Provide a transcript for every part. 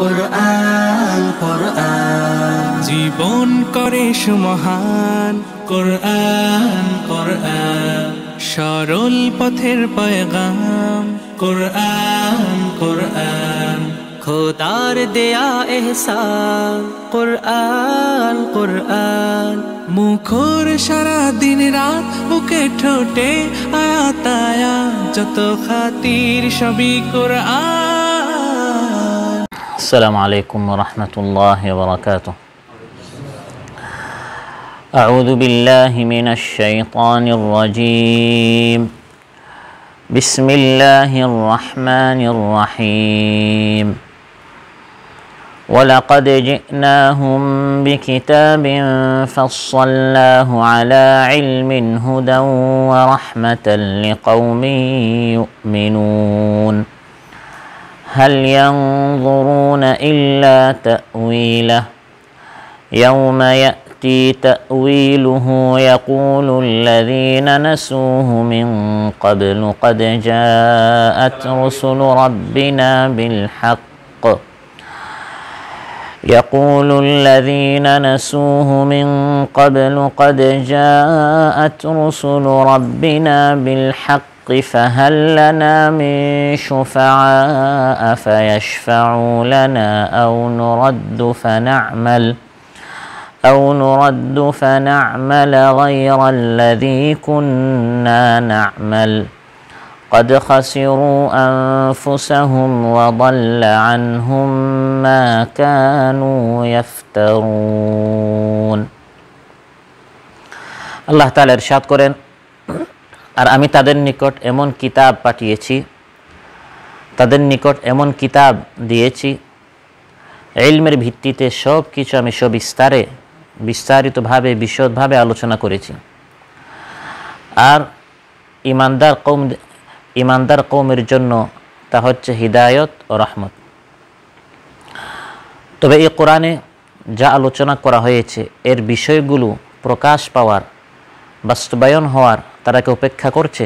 কোরআন কোরআন জীবন করে সুমহান কোরআন কোরআন সরল পথের পয়গাম কোরআন কোরআন খোদার দেয়া এহসান কোরআন কোরআন মুখর সারা দিন রাত বুকে ঠোঁটে আয়াতায়া যত খাতির সবই কোরআন السلام عليكم ورحمة الله وبركاته أعوذ بالله من الشيطان الرجيم بسم الله الرحمن الرحيم ولقد جئناهم بكتاب فصلناه على علم هدى ورحمة لقوم يؤمنون هل ينظرون إلا تأويله يوم يأتي تأويله يقول الذين نسوه من قبل قد جاءت رسل ربنا بالحق يقول الذين نسوه من قبل قد جاءت رسل ربنا بالحق الحق فهل لنا من شفعاء فيشفعوا لنا أو نرد فنعمل أو نرد فنعمل غير الذي كنا نعمل قد خسروا أنفسهم وضل عنهم ما كانوا يفترون الله تعالى ارشاد করেন আর আমি তাদের নিকট এমন কিতাব পাঠিয়েছি তাদের নিকট এমন কিতাব দিয়েছি এলমের ভিত্তিতে সব কিছু আমি সবিস্তারে বিস্তারিতভাবে বিশদভাবে আলোচনা করেছি আর ইমানদার কৌম ইমানদার কৌমের জন্য তা হচ্ছে হৃদায়ত ও রহমত তবে এই কোরআনে যা আলোচনা করা হয়েছে এর বিষয়গুলো প্রকাশ পাওয়ার বাস্তবায়ন হওয়ার তারাকে উপেক্ষা করছে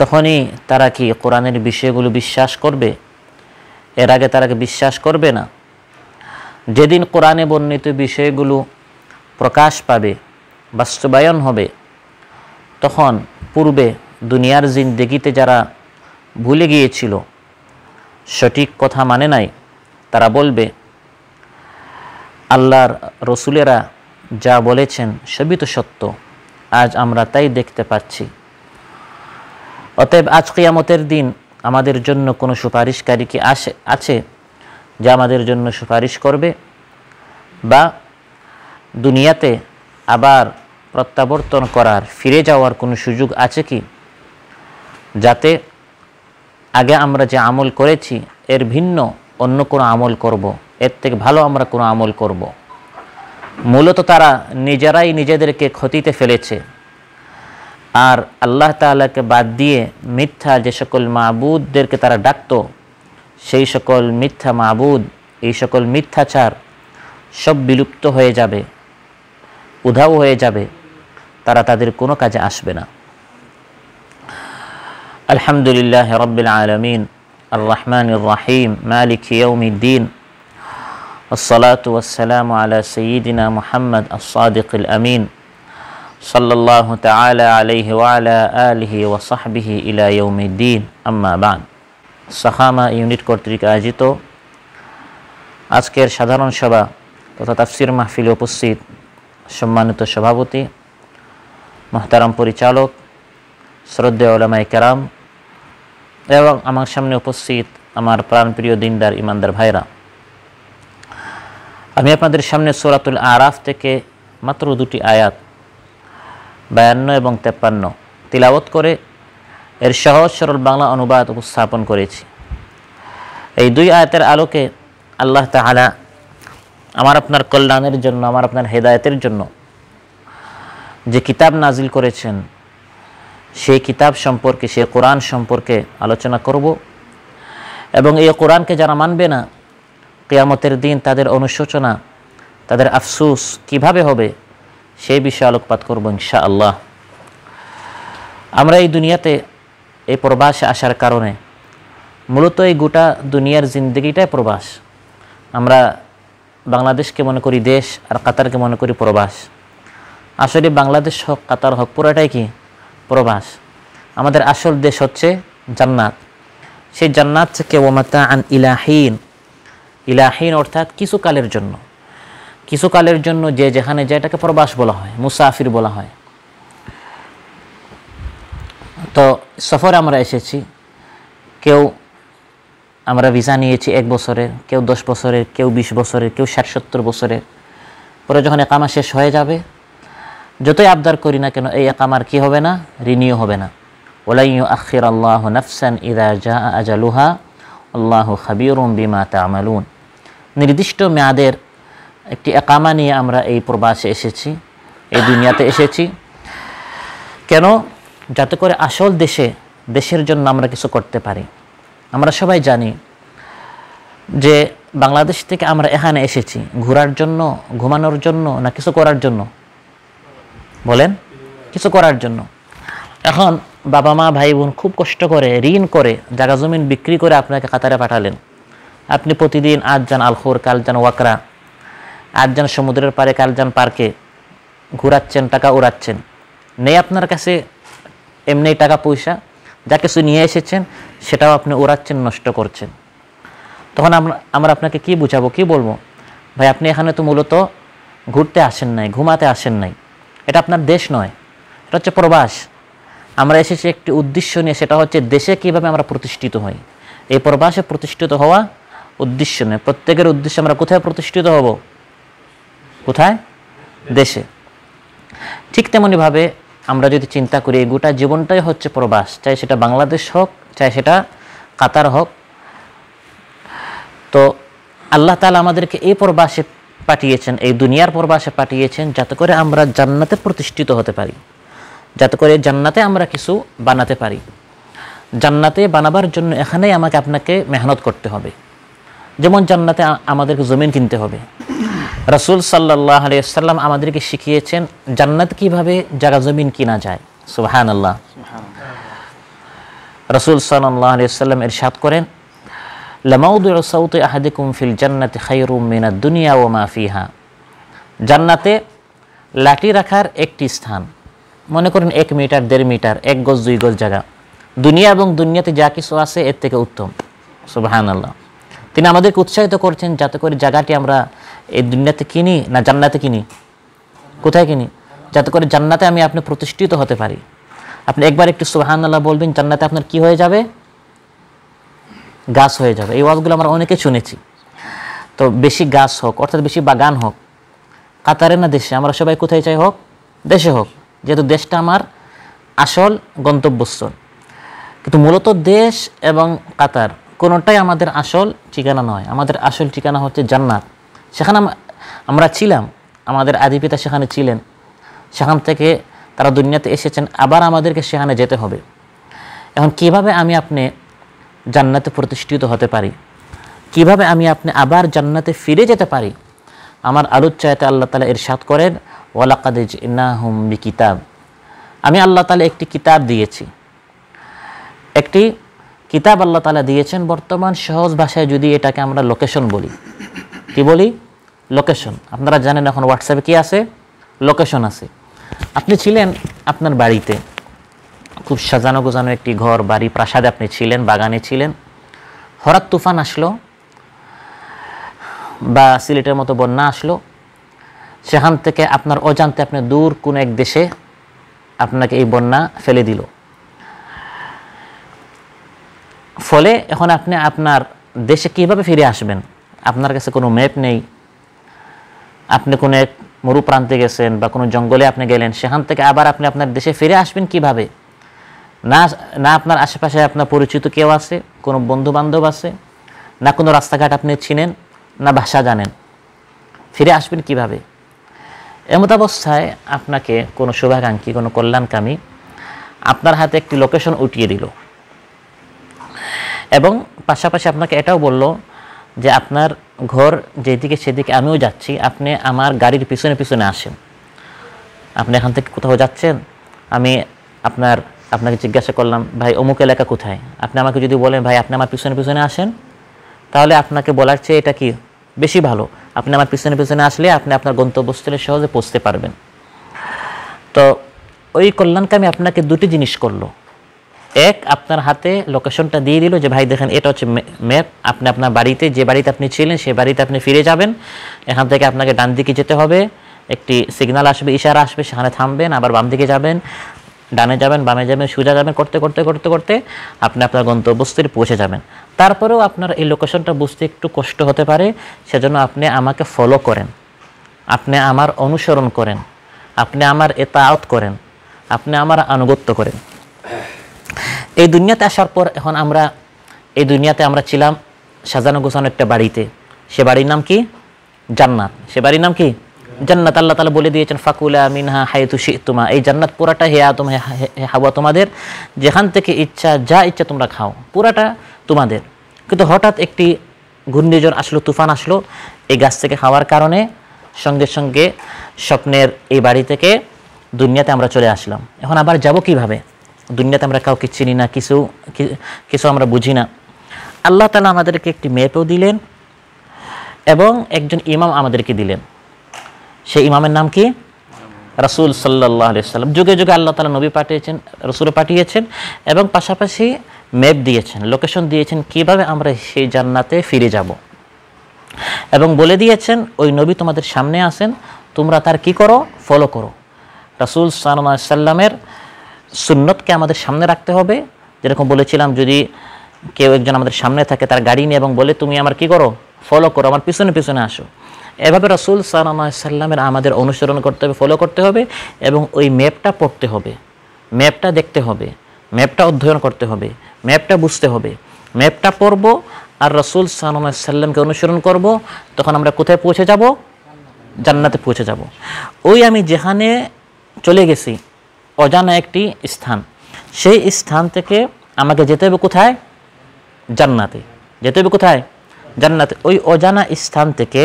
তখনই তারা কি কোরআনের বিষয়গুলো বিশ্বাস করবে এর আগে তারাকে বিশ্বাস করবে না যেদিন কোরআনে বর্ণিত বিষয়গুলো প্রকাশ পাবে বাস্তবায়ন হবে তখন পূর্বে দুনিয়ার জিন্দেগিতে যারা ভুলে গিয়েছিল সঠিক কথা মানে নাই তারা বলবে আল্লাহর রসুলেরা যা বলেছেন সবই তো সত্য আজ আমরা তাই দেখতে পাচ্ছি অতএব আজ কিয়ামতের দিন আমাদের জন্য কোনো সুপারিশকারী কি আসে আছে যে আমাদের জন্য সুপারিশ করবে বা দুনিয়াতে আবার প্রত্যাবর্তন করার ফিরে যাওয়ার কোনো সুযোগ আছে কি যাতে আগে আমরা যে আমল করেছি এর ভিন্ন অন্য কোনো আমল করব এর থেকে ভালো আমরা কোনো আমল করব মূলত তারা নিজেরাই নিজেদেরকে ক্ষতিতে ফেলেছে আর আল্লাহ তালাকে বাদ দিয়ে মিথ্যা যে সকল মাহবুদদেরকে তারা ডাকত সেই সকল মিথ্যা মাহবুদ এই সকল মিথ্যাচার সব বিলুপ্ত হয়ে যাবে উধাও হয়ে যাবে তারা তাদের কোনো কাজে আসবে না আলহামদুলিল্লাহ রবিল আলমিন আর রহমান রাহিম মালিক ইয়ৌমিদ্দিন الصلاة والسلام على سيدنا محمد الصادق الأمين صلى الله تعالى عليه وعلى آله وصحبه إلى يوم الدين أما بعد سخامة يونيت كورتريك آجيتو أذكر شدران شبا تتفسير محفل وبسيط সম্মানিত সভাপতি মহতারাম পরিচালক শ্রদ্ধেয় ওলামাই কারাম এবং আমার সামনে উপস্থিত আমার প্রাণপ্রিয় দিনদার ইমানদার ভাইরা আমি আপনাদের সামনে সোরাতুল আরাফ থেকে মাত্র দুটি আয়াত বায়ান্ন এবং তেপ্পান্ন তিলাবত করে এর সহজ সরল বাংলা অনুবাদ উপস্থাপন করেছি এই দুই আয়াতের আলোকে আল্লাহ তাহালা আমার আপনার কল্যাণের জন্য আমার আপনার হেদায়তের জন্য যে কিতাব নাজিল করেছেন সেই কিতাব সম্পর্কে সে কোরআন সম্পর্কে আলোচনা করব এবং এই কোরআনকে যারা মানবে না কেয়ামতের দিন তাদের অনুশোচনা তাদের আফসুস কিভাবে হবে সেই বিষয়ে আলোকপাত করব ইনশা আল্লাহ আমরা এই দুনিয়াতে এই প্রবাসে আসার কারণে মূলত এই গোটা দুনিয়ার জিন্দগিটাই প্রবাস আমরা বাংলাদেশকে মনে করি দেশ আর কাতারকে মনে করি প্রবাস আসলে বাংলাদেশ হোক কাতার হোক পুরাটাই কি প্রবাস আমাদের আসল দেশ হচ্ছে জান্নাত সেই জান্নাত থেকে ওমাতা আন ইলাহীন ইলাহীন অর্থাৎ কিছুকালের জন্য কিছুকালের জন্য যে যেখানে যায় এটাকে প্রবাস বলা হয় মুসাফির বলা হয় তো সফরে আমরা এসেছি কেউ আমরা ভিসা নিয়েছি এক বছরের কেউ দশ বছরের কেউ বিশ বছরের কেউ ষাট সত্তর বছরের পরে যখন একামা শেষ হয়ে যাবে যতই আবদার করি না কেন এই একামার কি হবে না রিনিউ হবে না ওলাই আখির আল্লাহ নাফসান ইদা জা আজালুহা আল্লাহ খাবিরম বিমা তামালুন নির্দিষ্ট মেয়াদের একটি একামা নিয়ে আমরা এই প্রবাসে এসেছি এই দুনিয়াতে এসেছি কেন যাতে করে আসল দেশে দেশের জন্য আমরা কিছু করতে পারি আমরা সবাই জানি যে বাংলাদেশ থেকে আমরা এখানে এসেছি ঘোরার জন্য ঘুমানোর জন্য না কিছু করার জন্য বলেন কিছু করার জন্য এখন বাবা মা ভাই বোন খুব কষ্ট করে ঋণ করে জাগা জমিন বিক্রি করে আপনাকে কাতারে পাঠালেন আপনি প্রতিদিন আজ যান আলখোর কাল যান ওয়াকরা আজ যান সমুদ্রের পারে কাল যান পার্কে ঘুরাচ্ছেন টাকা উড়াচ্ছেন নেই আপনার কাছে এমনি টাকা পয়সা যা কিছু নিয়ে এসেছেন সেটাও আপনি উড়াচ্ছেন নষ্ট করছেন তখন আমরা আমরা আপনাকে কি বুঝাবো কি বলবো ভাই আপনি এখানে তো মূলত ঘুরতে আসেন নাই ঘুমাতে আসেন নাই এটা আপনার দেশ নয় এটা হচ্ছে প্রবাস আমরা এসেছি একটি উদ্দেশ্য নিয়ে সেটা হচ্ছে দেশে কীভাবে আমরা প্রতিষ্ঠিত হই এই প্রবাসে প্রতিষ্ঠিত হওয়া উদ্দেশ্য নয় প্রত্যেকের উদ্দেশ্যে আমরা কোথায় প্রতিষ্ঠিত হব কোথায় দেশে ঠিক তেমনইভাবে আমরা যদি চিন্তা করি গোটা জীবনটাই হচ্ছে প্রবাস চাই সেটা বাংলাদেশ হোক চাই সেটা কাতার হোক তো আল্লাহ তালা আমাদেরকে এই প্রবাসে পাঠিয়েছেন এই দুনিয়ার প্রবাসে পাঠিয়েছেন যাতে করে আমরা জান্নাতে প্রতিষ্ঠিত হতে পারি যাতে করে জান্নাতে আমরা কিছু বানাতে পারি জান্নাতে বানাবার জন্য এখানেই আমাকে আপনাকে মেহনত করতে হবে যেমন জান্নাতে আমাদেরকে জমিন কিনতে হবে রসুল সাল্লাহ আলিয়াল্লাম আমাদেরকে শিখিয়েছেন জান্নাত কিভাবে জায়গা জমিন কিনা যায় সুহান আল্লাহ রসুল সাল্লাহ আলিয়াল্লাম এরশাদ করেন লামাউদুল সৌত জান্নাত খাইরুম মিনা দুনিয়া ও মাফিহা জান্নাতে লাঠি রাখার একটি স্থান মনে করেন এক মিটার দেড় মিটার এক গজ দুই গজ জায়গা দুনিয়া এবং দুনিয়াতে যা কিছু আছে এর থেকে উত্তম সুবাহান আল্লাহ তিনি আমাদেরকে উৎসাহিত করছেন যাতে করে জায়গাটি আমরা এই দুনিয়াতে কিনি না জান্নাতে কিনি কোথায় কিনি যাতে করে জান্নাতে আমি আপনি প্রতিষ্ঠিত হতে পারি আপনি একবার একটু সুবাহান আল্লাহ বলবেন জান্নাতে আপনার কি হয়ে যাবে গাছ হয়ে যাবে এই ওয়াজগুলো আমরা অনেকে শুনেছি তো বেশি গাছ হোক অর্থাৎ বেশি বাগান হোক কাতারে না দেশে আমরা সবাই কোথায় চাই হোক দেশে হোক যেহেতু দেশটা আমার আসল গন্তব্যস্থল কিন্তু মূলত দেশ এবং কাতার কোনোটাই আমাদের আসল ঠিকানা নয় আমাদের আসল ঠিকানা হচ্ছে জান্নাত সেখানে আমরা ছিলাম আমাদের আদি পিতা সেখানে ছিলেন সেখান থেকে তারা দুনিয়াতে এসেছেন আবার আমাদেরকে সেখানে যেতে হবে এখন কিভাবে আমি আপনি জান্নাতে প্রতিষ্ঠিত হতে পারি কিভাবে আমি আপনি আবার জান্নাতে ফিরে যেতে পারি আমার আলোচ্যায়তে আল্লাহ তালা এর এরশাদ করেন ওয়ালাকাদিজ বি কিতাব আমি আল্লাহ তালা একটি কিতাব দিয়েছি একটি কিতাব আল্লাহ তালা দিয়েছেন বর্তমান সহজ ভাষায় যদি এটাকে আমরা লোকেশন বলি কি বলি লোকেশন আপনারা জানেন এখন হোয়াটসঅ্যাপে কি আছে লোকেশন আছে আপনি ছিলেন আপনার বাড়িতে খুব সাজানো গোজানো একটি ঘর বাড়ি প্রাসাদে আপনি ছিলেন বাগানে ছিলেন হঠাৎ তুফান আসলো বা সিলেটের মতো বন্যা আসলো সেখান থেকে আপনার অজান্তে আপনি দূর কোন এক দেশে আপনাকে এই বন্যা ফেলে দিল ফলে এখন আপনি আপনার দেশে কিভাবে ফিরে আসবেন আপনার কাছে কোনো ম্যাপ নেই আপনি কোনো এক মরুপ্রান্তে গেছেন বা কোনো জঙ্গলে আপনি গেলেন সেখান থেকে আবার আপনি আপনার দেশে ফিরে আসবেন কিভাবে না না আপনার আশেপাশে আপনার পরিচিত কেউ আছে কোনো বন্ধু বান্ধব আছে না কোনো রাস্তাঘাট আপনি চিনেন না ভাষা জানেন ফিরে আসবেন কিভাবে এমতাবস্থায় আপনাকে কোনো শুভাকাঙ্ক্ষী কোনো কল্যাণকামী আপনার হাতে একটি লোকেশন উঠিয়ে দিল এবং পাশাপাশি আপনাকে এটাও বলল যে আপনার ঘর যেদিকে সেদিকে আমিও যাচ্ছি আপনি আমার গাড়ির পিছনে পিছনে আসেন আপনি এখান থেকে কোথাও যাচ্ছেন আমি আপনার আপনাকে জিজ্ঞাসা করলাম ভাই অমুক এলাকা কোথায় আপনি আমাকে যদি বলেন ভাই আপনি আমার পিছনে পিছনে আসেন তাহলে আপনাকে বলার চেয়ে এটা কি বেশি ভালো আপনি আমার পিছনে পিছনে আসলে আপনি আপনার গন্তব্যস্থলে সহজে পৌঁছতে পারবেন তো ওই কল্যাণকামী আপনাকে দুটি জিনিস করলো এক আপনার হাতে লোকেশনটা দিয়ে দিল যে ভাই দেখেন এটা হচ্ছে ম্যাপ আপনি আপনার বাড়িতে যে বাড়িতে আপনি ছিলেন সে বাড়িতে আপনি ফিরে যাবেন এখান থেকে আপনাকে ডান দিকে যেতে হবে একটি সিগনাল আসবে ইশারা আসবে সেখানে থামবেন আবার বাম দিকে যাবেন ডানে যাবেন বামে যাবেন সোজা যাবেন করতে করতে করতে করতে আপনি আপনার গন্তব্যস্থির পৌঁছে যাবেন তারপরেও আপনার এই লোকেশনটা বুঝতে একটু কষ্ট হতে পারে সেজন্য আপনি আমাকে ফলো করেন আপনি আমার অনুসরণ করেন আপনি আমার এতাওত করেন আপনি আমার আনুগত্য করেন এই দুনিয়াতে আসার পর এখন আমরা এই দুনিয়াতে আমরা ছিলাম সাজানো গোছানো একটা বাড়িতে সে বাড়ির নাম কি জান্নাত সে বাড়ির নাম কি জান্নাত আল্লাহ তালা বলে দিয়েছেন ফাকুলা মিনহা হায়তু তোমা এই জান্নাত পুরাটা হেয়া তোম হাওয়া তোমাদের যেখান থেকে ইচ্ছা যা ইচ্ছা তোমরা খাও পুরাটা তোমাদের কিন্তু হঠাৎ একটি ঘূর্ণিঝড় আসলো তুফান আসলো এই গাছ থেকে খাওয়ার কারণে সঙ্গে সঙ্গে স্বপ্নের এই বাড়ি থেকে দুনিয়াতে আমরা চলে আসলাম এখন আবার যাব কিভাবে দুনিয়াতে আমরা কাউকে চিনি না কিছু কিছু আমরা বুঝি না আল্লাহ তালা আমাদেরকে একটি ম্যাপও দিলেন এবং একজন ইমাম আমাদেরকে দিলেন সেই ইমামের নাম কি রসুল সাল্লাহ সাল্লাম যুগে যুগে আল্লাহ তালা নবী পাঠিয়েছেন রসুল পাঠিয়েছেন এবং পাশাপাশি ম্যাপ দিয়েছেন লোকেশন দিয়েছেন কিভাবে আমরা সেই জান্নাতে ফিরে যাব এবং বলে দিয়েছেন ওই নবী তোমাদের সামনে আসেন তোমরা তার কি করো ফলো করো রাসুল সাল্লামের সুন্নতকে আমাদের সামনে রাখতে হবে যেরকম বলেছিলাম যদি কেউ একজন আমাদের সামনে থাকে তার গাড়ি নিয়ে এবং বলে তুমি আমার কি করো ফলো করো আমার পিছনে পিছনে আসো এভাবে রসুল সাল্লামের আমাদের অনুসরণ করতে হবে ফলো করতে হবে এবং ওই ম্যাপটা পড়তে হবে ম্যাপটা দেখতে হবে ম্যাপটা অধ্যয়ন করতে হবে ম্যাপটা বুঝতে হবে ম্যাপটা পড়ব আর রসুল সাল্লামকে অনুসরণ করব তখন আমরা কোথায় পৌঁছে যাব জান্নাতে পৌঁছে যাব ওই আমি যেখানে চলে গেছি অজানা একটি স্থান সেই স্থান থেকে আমাকে যেতে হবে কোথায় জান্নাতে যেতে হবে কোথায় জান্নাতে ওই অজানা স্থান থেকে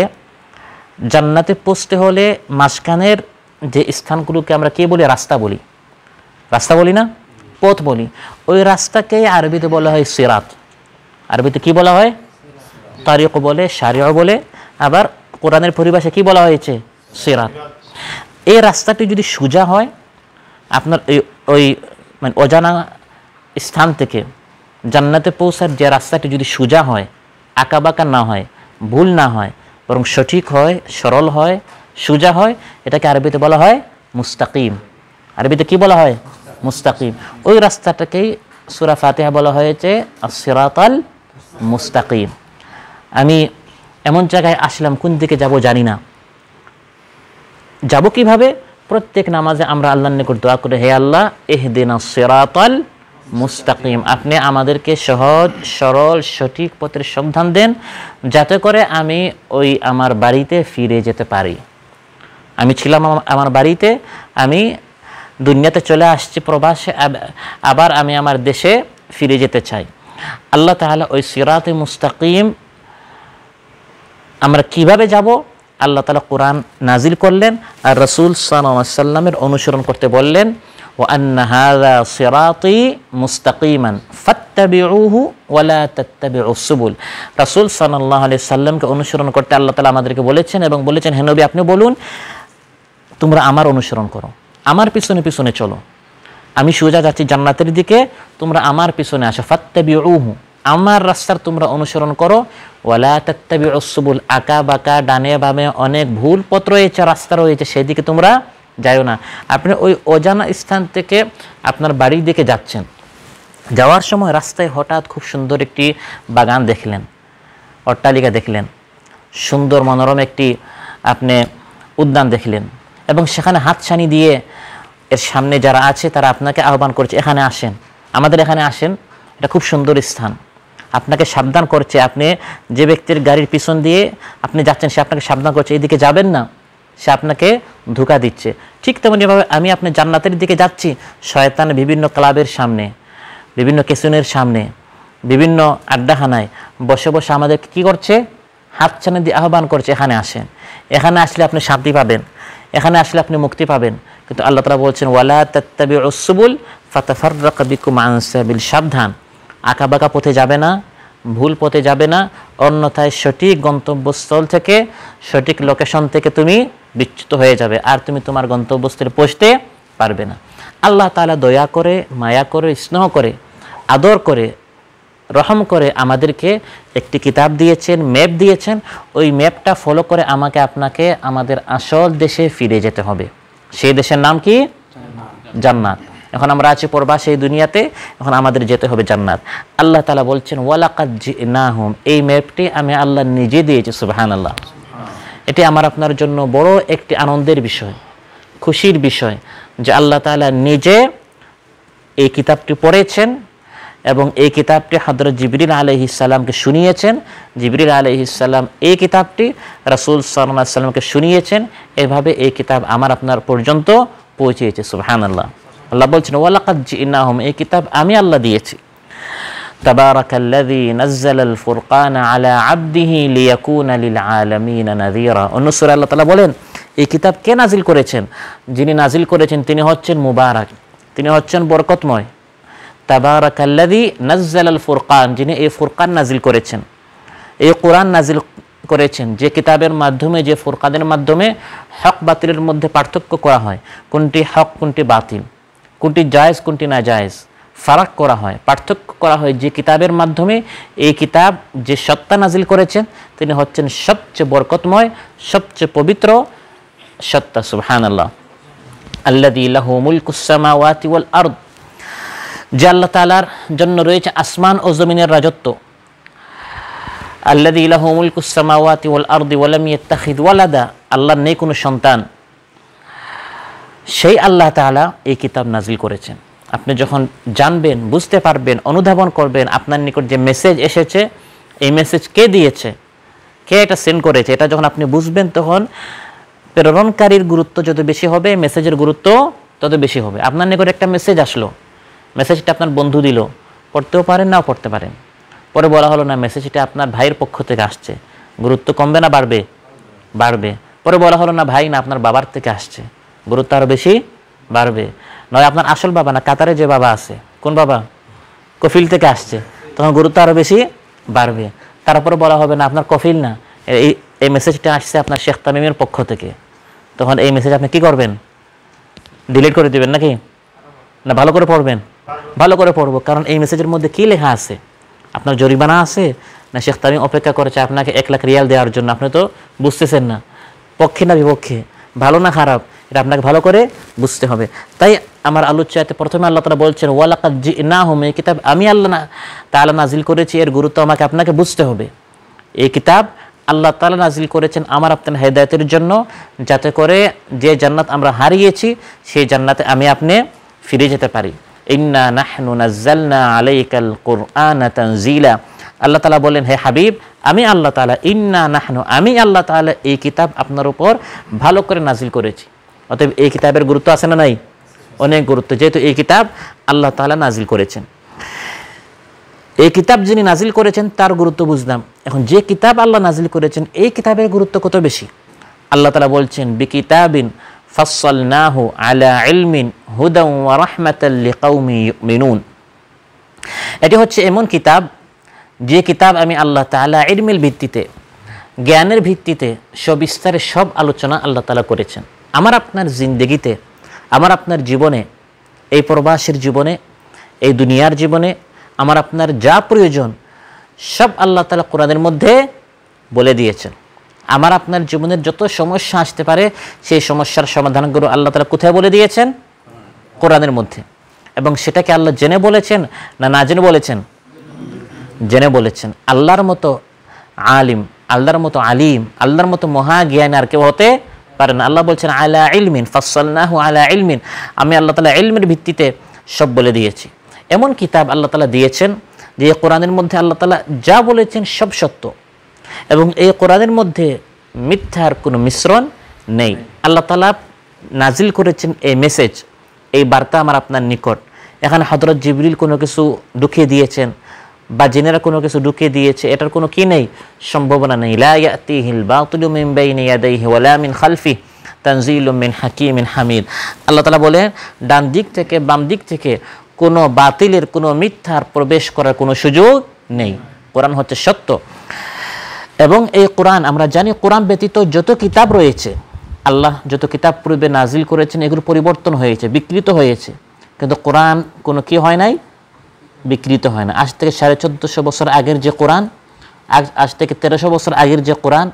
জান্নাতে পৌঁছতে হলে মাঝখানের যে স্থানগুলোকে আমরা কে বলি রাস্তা বলি রাস্তা বলি না পথ বলি ওই রাস্তাকে আরবিতে বলা হয় সিরাত আরবিতে কি বলা হয় তারিক বলে সারিয়া বলে আবার কোরআনের পরিভাষা কি বলা হয়েছে সিরাত এই রাস্তাটি যদি সোজা হয় আপনার ওই ওই মানে অজানা স্থান থেকে জান্নাতে পৌঁছার যে রাস্তাটি যদি সোজা হয় আঁকাবাঁকা না হয় ভুল না হয় বরং সঠিক হয় সরল হয় সোজা হয় এটাকে আরবিতে বলা হয় মুস্তাকিম আরবিতে কি বলা হয় মুস্তাকিম ওই রাস্তাটাকেই সুরা ফাতেহা বলা হয়েছে সিরাতাল মুস্তাকিম আমি এমন জায়গায় আসলাম কোন দিকে যাব জানি না যাব কিভাবে প্রত্যেক নামাজে আমরা আল্লাহ নিকট দোয়া করে হে আল্লাহ এহদিনা সিরাতাল মুস্তাকিম আপনি আমাদেরকে সহজ সরল সঠিক পথের সন্ধান দেন যাতে করে আমি ওই আমার বাড়িতে ফিরে যেতে পারি আমি ছিলাম আমার বাড়িতে আমি দুনিয়াতে চলে আসছি প্রবাসে আবার আমি আমার দেশে ফিরে যেতে চাই আল্লাহ তাহলে ওই সিরাতে মুস্তাকিম আমরা কিভাবে যাব আল্লাহ তালা কোরআন নাজিল করলেন আর রসুল সাল্লামের অনুসরণ করতে বললেন ও আন্নাহাদা মুস্তাকিমান ফাত্তাবিউহু ওয়ালা তাত্তাবিউসুবুল সাল্লামকে অনুসরণ করতে আল্লাহ তালা আমাদেরকে বলেছেন এবং বলেছেন হেনবি আপনি বলুন তোমরা আমার অনুসরণ করো আমার পিছনে পিছনে চলো আমি সোজা যাচ্ছি জান্নাতের দিকে তোমরা আমার পিছনে আসো ফাত্তাবিউহু আমার রাস্তার তোমরা অনুসরণ করো ওয়ালা আঁকা বাঁকা ডানে বামে অনেক ভুল পথ রয়েছে রাস্তা রয়েছে সেদিকে তোমরা যাইও না আপনি ওই অজানা স্থান থেকে আপনার বাড়ির দিকে যাচ্ছেন যাওয়ার সময় রাস্তায় হঠাৎ খুব সুন্দর একটি বাগান দেখলেন অট্টালিকা দেখলেন সুন্দর মনোরম একটি আপনি উদ্যান দেখলেন এবং সেখানে হাতছানি দিয়ে এর সামনে যারা আছে তারা আপনাকে আহ্বান করেছে এখানে আসেন আমাদের এখানে আসেন এটা খুব সুন্দর স্থান আপনাকে সাবধান করছে আপনি যে ব্যক্তির গাড়ির পিছন দিয়ে আপনি যাচ্ছেন সে আপনাকে সাবধান করছে এদিকে যাবেন না সে আপনাকে ধোকা দিচ্ছে ঠিক তেমনিভাবে আমি আপনি জান্নাতের দিকে যাচ্ছি শয়তান বিভিন্ন ক্লাবের সামনে বিভিন্ন কেসুনের সামনে বিভিন্ন আড্ডাখানায় বসে বসে আমাদেরকে কী করছে হাতছানি দিয়ে আহ্বান করছে এখানে আসেন এখানে আসলে আপনি শান্তি পাবেন এখানে আসলে আপনি মুক্তি পাবেন কিন্তু আল্লাহ তালা বলছেন ওয়ালা তত্তাবি ওসুবুল ফাতাফার বিকুম আনসাবিল সাবধান আঁকাবাঁকা পথে যাবে না ভুল পথে যাবে না অন্যথায় সঠিক গন্তব্যস্থল থেকে সঠিক লোকেশন থেকে তুমি বিচ্যুত হয়ে যাবে আর তুমি তোমার গন্তব্যস্থলে পৌঁছতে পারবে না আল্লাহ তালা দয়া করে মায়া করে স্নেহ করে আদর করে রহম করে আমাদেরকে একটি কিতাব দিয়েছেন ম্যাপ দিয়েছেন ওই ম্যাপটা ফলো করে আমাকে আপনাকে আমাদের আসল দেশে ফিরে যেতে হবে সেই দেশের নাম কি জান্নাত এখন আমরা আছি পড়বা সেই দুনিয়াতে এখন আমাদের যেতে হবে জান্নাত আল্লাহ তালা বলছেন ওয়ালাকাত না হোম এই ম্যাপটি আমি আল্লাহ নিজে দিয়েছি সুবাহান আল্লাহ এটি আমার আপনার জন্য বড় একটি আনন্দের বিষয় খুশির বিষয় যে আল্লাহ তালা নিজে এই কিতাবটি পড়েছেন এবং এই কিতাবটি হাদর জিবরিল আলহ ইসাল্লামকে শুনিয়েছেন জিবরিল আলহ ইসাল্লাম এই কিতাবটি রাসুল সাল্লামকে শুনিয়েছেন এভাবে এই কিতাব আমার আপনার পর্যন্ত পৌঁছিয়েছে সুবাহান আল্লাহ আল্লাহ বলছেন ওয়ালাকাদ জিনাহুম এই কিতাব আমি আল্লাহ দিয়েছি تبارك الذي نزل الفرقان على عبده ليكون للعالمين نذيرا অন্য সূরা আল্লাহ তাআলা বলেন এই কিতাব কে নাজিল করেছেন যিনি নাজিল করেছেন তিনি হচ্ছেন মুবারক তিনি হচ্ছেন বরকতময় তাবারাক আল্লাযী নাজ্জাল আল ফুরকান যিনি এই ফুরকান নাজিল করেছেন এই কোরআন নাজিল করেছেন যে কিতাবের মাধ্যমে যে ফুরকানের মাধ্যমে হক বাতিলের মধ্যে পার্থক্য করা হয় কোনটি হক কোনটি বাতিল কোনটি জায়েজ কোনটি না জায়েজ ফারাক করা হয় পার্থক্য করা হয় যে কিতাবের মাধ্যমে এই কিতাব যে সত্তা নাজিল করেছেন তিনি হচ্ছেন সবচেয়ে বরকতময় সবচেয়ে পবিত্র সত্তা সুহান আল্লাহ আল্লাহ ইল্লাহ মুলকুসামাওয়াতি ওয়াল আরদ যে আল্লাহ তালার জন্য রয়েছে আসমান ও জমিনের রাজত্ব আল্লাহ ইলাহ মুলকুসামাওয়াতি ওয়াল আরদি ওয়ালাম ইত্তাখিদ ওয়ালাদা আল্লাহর নেই কোনো সন্তান সেই আল্লাহ তালা এই কিতাব নাজিল করেছেন আপনি যখন জানবেন বুঝতে পারবেন অনুধাবন করবেন আপনার নিকট যে মেসেজ এসেছে এই মেসেজ কে দিয়েছে কে এটা সেন্ড করেছে এটা যখন আপনি বুঝবেন তখন প্রেরণকারীর গুরুত্ব যত বেশি হবে মেসেজের গুরুত্ব তত বেশি হবে আপনার নিকট একটা মেসেজ আসলো মেসেজটা আপনার বন্ধু দিল পড়তেও পারেন নাও পড়তে পারেন পরে বলা হলো না মেসেজটা আপনার ভাইয়ের পক্ষ থেকে আসছে গুরুত্ব কমবে না বাড়বে বাড়বে পরে বলা হলো না ভাই না আপনার বাবার থেকে আসছে গুরুত্ব আরও বেশি বাড়বে নয় আপনার আসল বাবা না কাতারে যে বাবা আছে কোন বাবা কফিল থেকে আসছে তখন গুরুত্ব আরও বেশি বাড়বে তারপরে বলা হবে না আপনার কফিল না এই এই মেসেজটা আসছে আপনার শেখ তামিমের পক্ষ থেকে তখন এই মেসেজ আপনি কি করবেন ডিলিট করে দেবেন নাকি না ভালো করে পড়বেন ভালো করে পড়বো কারণ এই মেসেজের মধ্যে কি লেখা আছে আপনার জরিমানা আছে না শেখ তামিম অপেক্ষা করেছে আপনাকে এক লাখ রিয়াল দেওয়ার জন্য আপনি তো বুঝতেছেন না পক্ষে না বিপক্ষে ভালো না খারাপ এটা আপনাকে ভালো করে বুঝতে হবে তাই আমার আলোচ্যাতে প্রথমে আল্লাহ তালা বলছেন ওয়ালাকাত জি না হোম এই কিতাব আমি আল্লাহ না তালা নাজিল করেছি এর গুরুত্ব আমাকে আপনাকে বুঝতে হবে এই কিতাব আল্লাহ তালা নাজিল করেছেন আমার আপনার হেদায়তের জন্য যাতে করে যে জান্নাত আমরা হারিয়েছি সেই জান্নাতে আমি আপনি ফিরে যেতে পারি ইন্না নাহনু নাজ্জালনা আলাইকাল কোরআন তানজিলা আল্লাহ তালা বলেন হে হাবিব আমি আল্লাহ তালা ইন্না নাহনু আমি আল্লাহ তালা এই কিতাব আপনার উপর ভালো করে নাজিল করেছি অতএব এই কিতাবের গুরুত্ব আছে না নাই অনেক গুরুত্ব যেহেতু এই কিতাব আল্লাহ তালা নাজিল করেছেন এই কিতাব যিনি নাজিল করেছেন তার গুরুত্ব বুঝলাম এখন যে কিতাব আল্লাহ নাজিল করেছেন এই কিতাবের গুরুত্ব কত বেশি আল্লাহ তালা বলছেন বি কিতাবিন ফসলনাহু আলা ইলমিন মিনুন এটি হচ্ছে এমন কিতাব যে কিতাব আমি আল্লাহ তালা ইলমিল ভিত্তিতে জ্ঞানের ভিত্তিতে সবিস্তারে সব আলোচনা আল্লাহ তালা করেছেন আমার আপনার জিন্দগিতে আমার আপনার জীবনে এই প্রবাসের জীবনে এই দুনিয়ার জীবনে আমার আপনার যা প্রয়োজন সব আল্লাহ তালা কোরআনের মধ্যে বলে দিয়েছেন আমার আপনার জীবনের যত সমস্যা আসতে পারে সেই সমস্যার সমাধানগুলো আল্লাহ তালা কোথায় বলে দিয়েছেন কোরআনের মধ্যে এবং সেটাকে আল্লাহ জেনে বলেছেন না না জেনে বলেছেন জেনে বলেছেন আল্লাহর মতো আলিম আল্লাহর মতো আলিম আল্লাহর মতো জ্ঞান আর কেউ হতে পারেন আল্লাহ বলছেন আলা ইলমিন ফাসাল্লাহু আলা ইলমিন আমি আল্লাহ তালা ইলমের ভিত্তিতে সব বলে দিয়েছি এমন কিতাব আল্লাহ তালা দিয়েছেন যে এই কোরআনের মধ্যে আল্লাহ তালা যা বলেছেন সব সত্য এবং এই কোরআনের মধ্যে মিথ্যার কোনো মিশ্রণ নেই আল্লাহ তালা নাজিল করেছেন এই মেসেজ এই বার্তা আমার আপনার নিকট এখানে হজরত জিবরিল কোনো কিছু ঢুকিয়ে দিয়েছেন বা জেনেরা কোনো কিছু ঢুকে দিয়েছে এটার কোনো কি নেই সম্ভাবনা নেই লায়াতিহিল বাতুলু মিন বাইনি ইয়াদাইহি ওয়ালা মিন খালফি তানজিলু মিন ইন হামিদ আল্লাহ তালা বলেন ডান দিক থেকে বাম দিক থেকে কোনো বাতিলের কোনো মিথ্যার প্রবেশ করার কোনো সুযোগ নেই কোরআন হচ্ছে সত্য এবং এই কোরআন আমরা জানি কোরআন ব্যতীত যত কিতাব রয়েছে আল্লাহ যত কিতাব পূর্বে নাজিল করেছেন এগুলো পরিবর্তন হয়েছে বিকৃত হয়েছে কিন্তু কোরআন কোনো কি হয় নাই বিকৃত হয় না আজ থেকে সাড়ে চোদ্দোশো বছর আগের যে কোরআন আজ থেকে তেরোশো বছর আগের যে কোরআন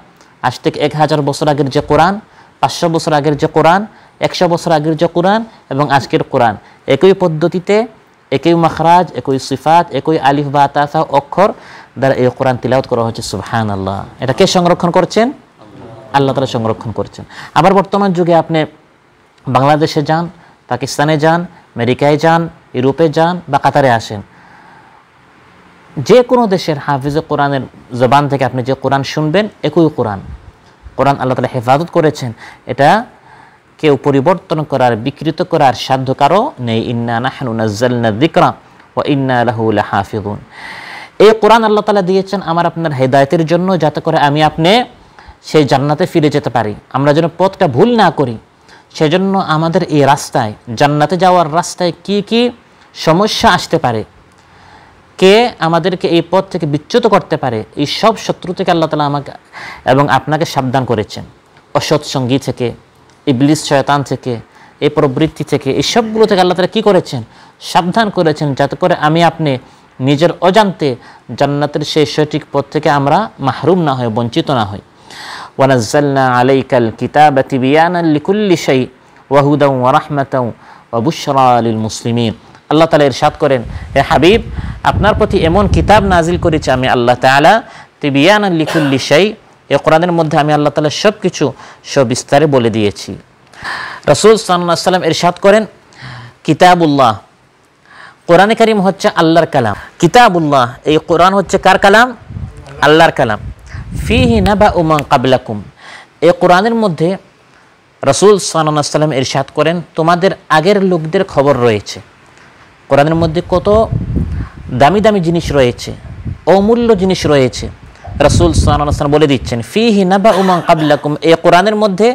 আজ থেকে এক হাজার বছর আগের যে কোরআন পাঁচশো বছর আগের যে কোরআন একশো বছর আগের যে কোরআন এবং আজকের কোরআন একই পদ্ধতিতে একই মখরাজ একই সিফাত একই আলিফ বা তাসা অক্ষর দ্বারা এই কোরআন তিলাওত করা হচ্ছে সুহান আল্লাহ এটাকে সংরক্ষণ করছেন আল্লাহ তারা সংরক্ষণ করছেন আবার বর্তমান যুগে আপনি বাংলাদেশে যান পাকিস্তানে যান আমেরিকায় যান ইউরোপে যান বা কাতারে আসেন যে কোনো দেশের হাফিজে কোরআনের জবান থেকে আপনি যে কোরআন শুনবেন একই কোরআন কোরআন আল্লাহ তালা হেফাজত করেছেন এটা কেউ পরিবর্তন করার বিকৃত করার সাধ্য কারো নেই ইন্না নাহানুনাজ্জালনা ও ইন্না আল্লাহুল হাফিজুন এই কোরআন আল্লাহ তালা দিয়েছেন আমার আপনার হেদায়তের জন্য যাতে করে আমি আপনি সেই জান্নাতে ফিরে যেতে পারি আমরা যেন পথটা ভুল না করি সেজন্য আমাদের এই রাস্তায় জান্নাতে যাওয়ার রাস্তায় কি কি সমস্যা আসতে পারে কে আমাদেরকে এই পথ থেকে বিচ্যুত করতে পারে এই সব শত্রু থেকে আল্লাহ তালা আমাকে এবং আপনাকে সাবধান করেছেন অসৎসঙ্গী থেকে ইবলিস শয়তান থেকে এই প্রবৃত্তি থেকে এই সবগুলো থেকে আল্লাহ তালা কী করেছেন সাবধান করেছেন যাতে করে আমি আপনি নিজের অজান্তে জান্নাতের সেই সঠিক পথ থেকে আমরা মাহরুম না হয়ে বঞ্চিত না হই ওয়ানাজ্জালনা আলাইকাল কিতাব তিবিয়ানাল লিকুল্লি শাই ওয়াহুদাউ ওয়া রাহমাতাউ ওয়া বুশরা লিল মুসলিমিন আল্লাহ এর ইরশাদ করেন হে হাবিব আপনার প্রতি এমন কিতাব নাজিল করেছে আমি আল্লাহ তালা তিবিয়ান লিখুল্লি সাই এ কোরআনের মধ্যে আমি আল্লাহ তালা সব কিছু সবিস্তারে বলে দিয়েছি রসুল সাল্লাহ সাল্লাম এরশাদ করেন কিতাবুল্লাহ কোরআনে করিম হচ্ছে আল্লাহর কালাম কিতাবুল্লাহ এই কোরআন হচ্ছে কার কালাম আল্লাহর কালাম ফিহি বা উমান কাবলাকুম এই কোরআনের মধ্যে রসুল সাল্লাহ সাল্লাম এরশাদ করেন তোমাদের আগের লোকদের খবর রয়েছে কোরআনের মধ্যে কত দামি দামি জিনিস রয়েছে অমূল্য জিনিস রয়েছে রাসুল সাল্লাম বলে দিচ্ছেন ফি বা উমাং কাবিলাকুম এ কোরআনের মধ্যে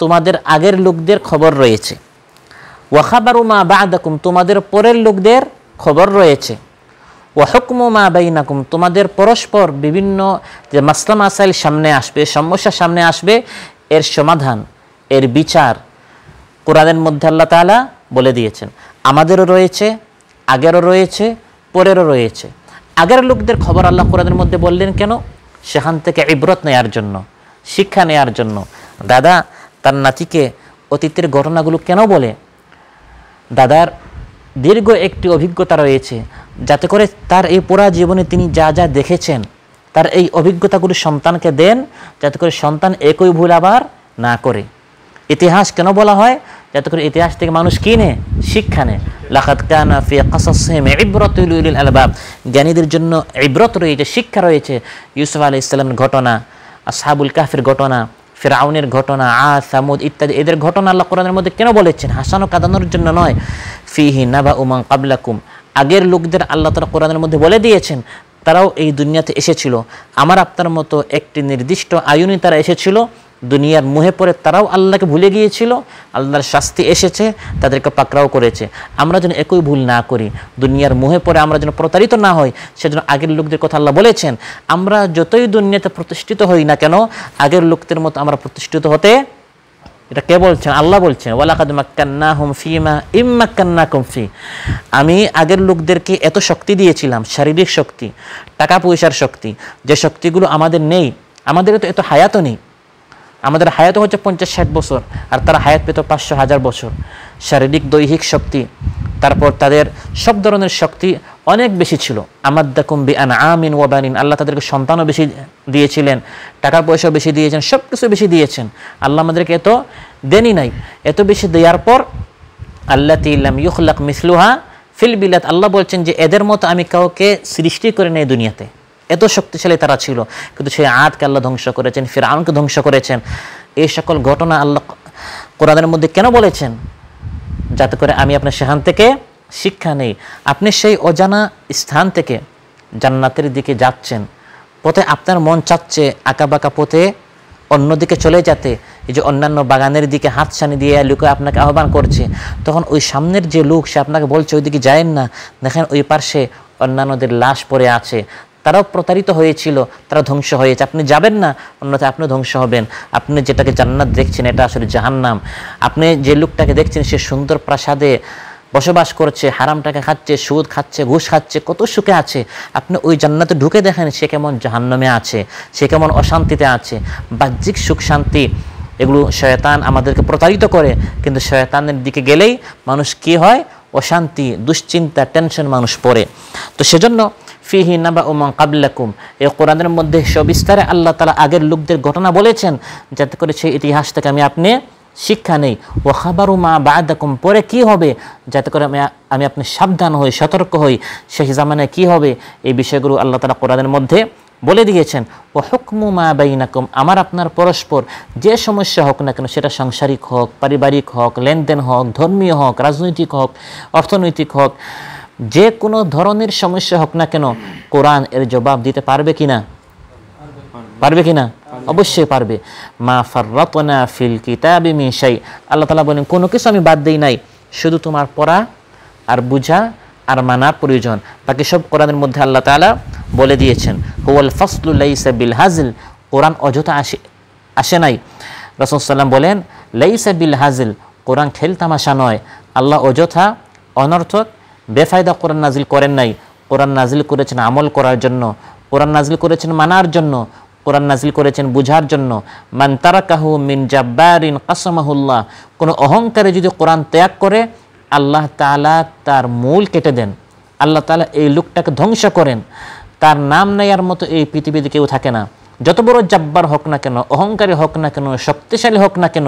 তোমাদের আগের লোকদের খবর রয়েছে ওয়াখাবার উমা বাদাকুম তোমাদের পরের লোকদের খবর রয়েছে ওয়াহকুমু মা বাইনাকুম তোমাদের পরস্পর বিভিন্ন যে মাসলা মাসাইল সামনে আসবে সমস্যা সামনে আসবে এর সমাধান এর বিচার কোরআনের মধ্যে আল্লাহ তালা বলে দিয়েছেন আমাদেরও রয়েছে আগেরও রয়েছে পরেরও রয়েছে আগের লোকদের খবর আল্লাহ কোরআনের মধ্যে বললেন কেন সেখান থেকে ইব্রত নেয়ার জন্য শিক্ষা নেয়ার জন্য দাদা তার নাতিকে অতীতের ঘটনাগুলো কেন বলে দাদার দীর্ঘ একটি অভিজ্ঞতা রয়েছে যাতে করে তার এই পুরা জীবনে তিনি যা যা দেখেছেন তার এই অভিজ্ঞতাগুলি সন্তানকে দেন যাতে করে সন্তান একই ভুল আবার না করে ইতিহাস কেন বলা হয় যাতে করে ইতিহাস থেকে মানুষ কিনে শিক্ষা নেয় লাখাত কানা ফি কাসাসহিম ইব্রত আলবাব জ্ঞানীদের জন্য ইব্রত রয়েছে শিক্ষা রয়েছে ইউসুফ আলাইহিস সালামের ঘটনা আসহাবুল কাফির ঘটনা ফিরাউনের ঘটনা আ সামুদ ইত্যাদি এদের ঘটনা আল্লাহ কোরআনের মধ্যে কেন বলেছেন হাসানো কাদানোর জন্য নয় ফিহি নাবা উমাং কাবলাকুম আগের লোকদের আল্লাহ তালা কোরআনের মধ্যে বলে দিয়েছেন তারাও এই দুনিয়াতে এসেছিল আমার আপনার মতো একটি নির্দিষ্ট আয়ুনে তারা এসেছিল দুনিয়ার মুহে পরে তারাও আল্লাহকে ভুলে গিয়েছিল আল্লাহর শাস্তি এসেছে তাদেরকে পাকড়াও করেছে আমরা যেন একই ভুল না করি দুনিয়ার মুহে পরে আমরা যেন প্রতারিত না হই সেজন্য আগের লোকদের কথা আল্লাহ বলেছেন আমরা যতই দুনিয়াতে প্রতিষ্ঠিত হই না কেন আগের লোকদের মতো আমরা প্রতিষ্ঠিত হতে এটা কে বলছেন আল্লাহ বলছেন ওয়ালাকাদ মাক্কান্না হুম ফিমা ইম মাক্কান্না কুমফি আমি আগের লোকদেরকে এত শক্তি দিয়েছিলাম শারীরিক শক্তি টাকা পয়সার শক্তি যে শক্তিগুলো আমাদের নেই আমাদের তো এত হায়াতও নেই আমাদের হায়াত হচ্ছে পঞ্চাশ ষাট বছর আর তারা হায়াত পেত পাঁচশো হাজার বছর শারীরিক দৈহিক শক্তি তারপর তাদের সব ধরনের শক্তি অনেক বেশি ছিল আমার কুম্বি আন আমিন ওয়াবানিন আল্লাহ তাদেরকে সন্তানও বেশি দিয়েছিলেন টাকা পয়সাও বেশি দিয়েছেন সব কিছু বেশি দিয়েছেন আল্লাহ আমাদেরকে এত দেনই নাই এত বেশি দেওয়ার পর আল্লাহ তিল্লাম ইউখলাক মিসলুহা ফিল বিলাত আল্লাহ বলছেন যে এদের মতো আমি কাউকে সৃষ্টি করে নেই দুনিয়াতে এত শক্তিশালী তারা ছিল কিন্তু সেই আদকে আল্লাহ ধ্বংস করেছেন আমকে ধ্বংস করেছেন এই সকল ঘটনা আল্লাহ কোরআনের মধ্যে কেন বলেছেন যাতে করে আমি আপনার সেখান থেকে শিক্ষা নেই আপনি সেই অজানা স্থান থেকে জান্নাতের দিকে যাচ্ছেন পথে আপনার মন চাচ্ছে আঁকাবাঁকা পথে অন্যদিকে চলে যেতে এই যে অন্যান্য বাগানের দিকে ছানি দিয়ে লুকে আপনাকে আহ্বান করছে তখন ওই সামনের যে লোক সে আপনাকে বলছে ওইদিকে যায়েন না দেখেন ওই পার্শ্বে অন্যান্যদের লাশ পড়ে আছে তারাও প্রতারিত হয়েছিল তারা ধ্বংস হয়েছে আপনি যাবেন না অন্যথা আপনি ধ্বংস হবেন আপনি যেটাকে জান্নাত দেখছেন এটা আসলে জাহান্নাম আপনি যে লোকটাকে দেখছেন সে সুন্দর প্রাসাদে বসবাস করছে হারাম টাকা খাচ্ছে সুদ খাচ্ছে ঘুষ খাচ্ছে কত সুখে আছে আপনি ওই জান্নাতে ঢুকে দেখেন সে কেমন জাহান্নামে আছে সে কেমন অশান্তিতে আছে বাহ্যিক সুখ শান্তি এগুলো শয়তান আমাদেরকে প্রতারিত করে কিন্তু শয়তানের দিকে গেলেই মানুষ কি হয় অশান্তি দুশ্চিন্তা টেনশন মানুষ পড়ে তো সেজন্য ফিহি নাবা উমং কাবলাকুম এ কোরআনের মধ্যে সবিস্তারে আল্লাহ তালা আগের লোকদের ঘটনা বলেছেন যাতে করে সেই ইতিহাস থেকে আমি আপনি শিক্ষা নেই ও খাবারু মা বাদাকুম পরে কি হবে যাতে করে আমি আমি আপনি সাবধান হই সতর্ক হই সেই জামানে কি হবে এই বিষয়গুলো আল্লাহ তালা কোরআনের মধ্যে বলে দিয়েছেন ও হুকমু মা নাকুম আমার আপনার পরস্পর যে সমস্যা হোক না কেন সেটা সাংসারিক হোক পারিবারিক হোক লেনদেন হোক ধর্মীয় হোক রাজনৈতিক হোক অর্থনৈতিক হোক যে কোনো ধরনের সমস্যা হোক না কেন কোরআন এর জবাব দিতে পারবে কি না পারবে কি না অবশ্যই পারবে মা ফাররাতনা ফিল কিতাবি মিন শাই আল্লাহ তাআলা বলেন কোনো কিছু আমি বাদ দেই নাই শুধু তোমার পড়া আর বুঝা আর মানা প্রয়োজন বাকি সব কোরআনের মধ্যে আল্লাহ তাআলা বলে দিয়েছেন হুয়াল ফাসলু লাইসা বিল হাজল কোরআন অযথা আসে আসে নাই রাসূল সাল্লাম বলেন লাইসা বিল হাজল কোরআন খেল তামাশা নয় আল্লাহ অযথা অনর্থক বেফায়দা কোরআন নাজিল করেন নাই কোরআন নাজিল করেছেন আমল করার জন্য কোরআন নাজিল করেছেন মানার জন্য কোরআন নাজিল করেছেন বুঝার জন্য মান কাহু মিন জাব্বারিন কাসমাহুল্লাহ কোনো অহংকারে যদি কোরআন ত্যাগ করে আল্লাহ তালা তার মূল কেটে দেন আল্লাহ তালা এই লোকটাকে ধ্বংস করেন তার নাম নেয়ার মতো এই পৃথিবীতে কেউ থাকে না যত বড় জাব্বার হোক না কেন অহংকারী হোক না কেন শক্তিশালী হোক না কেন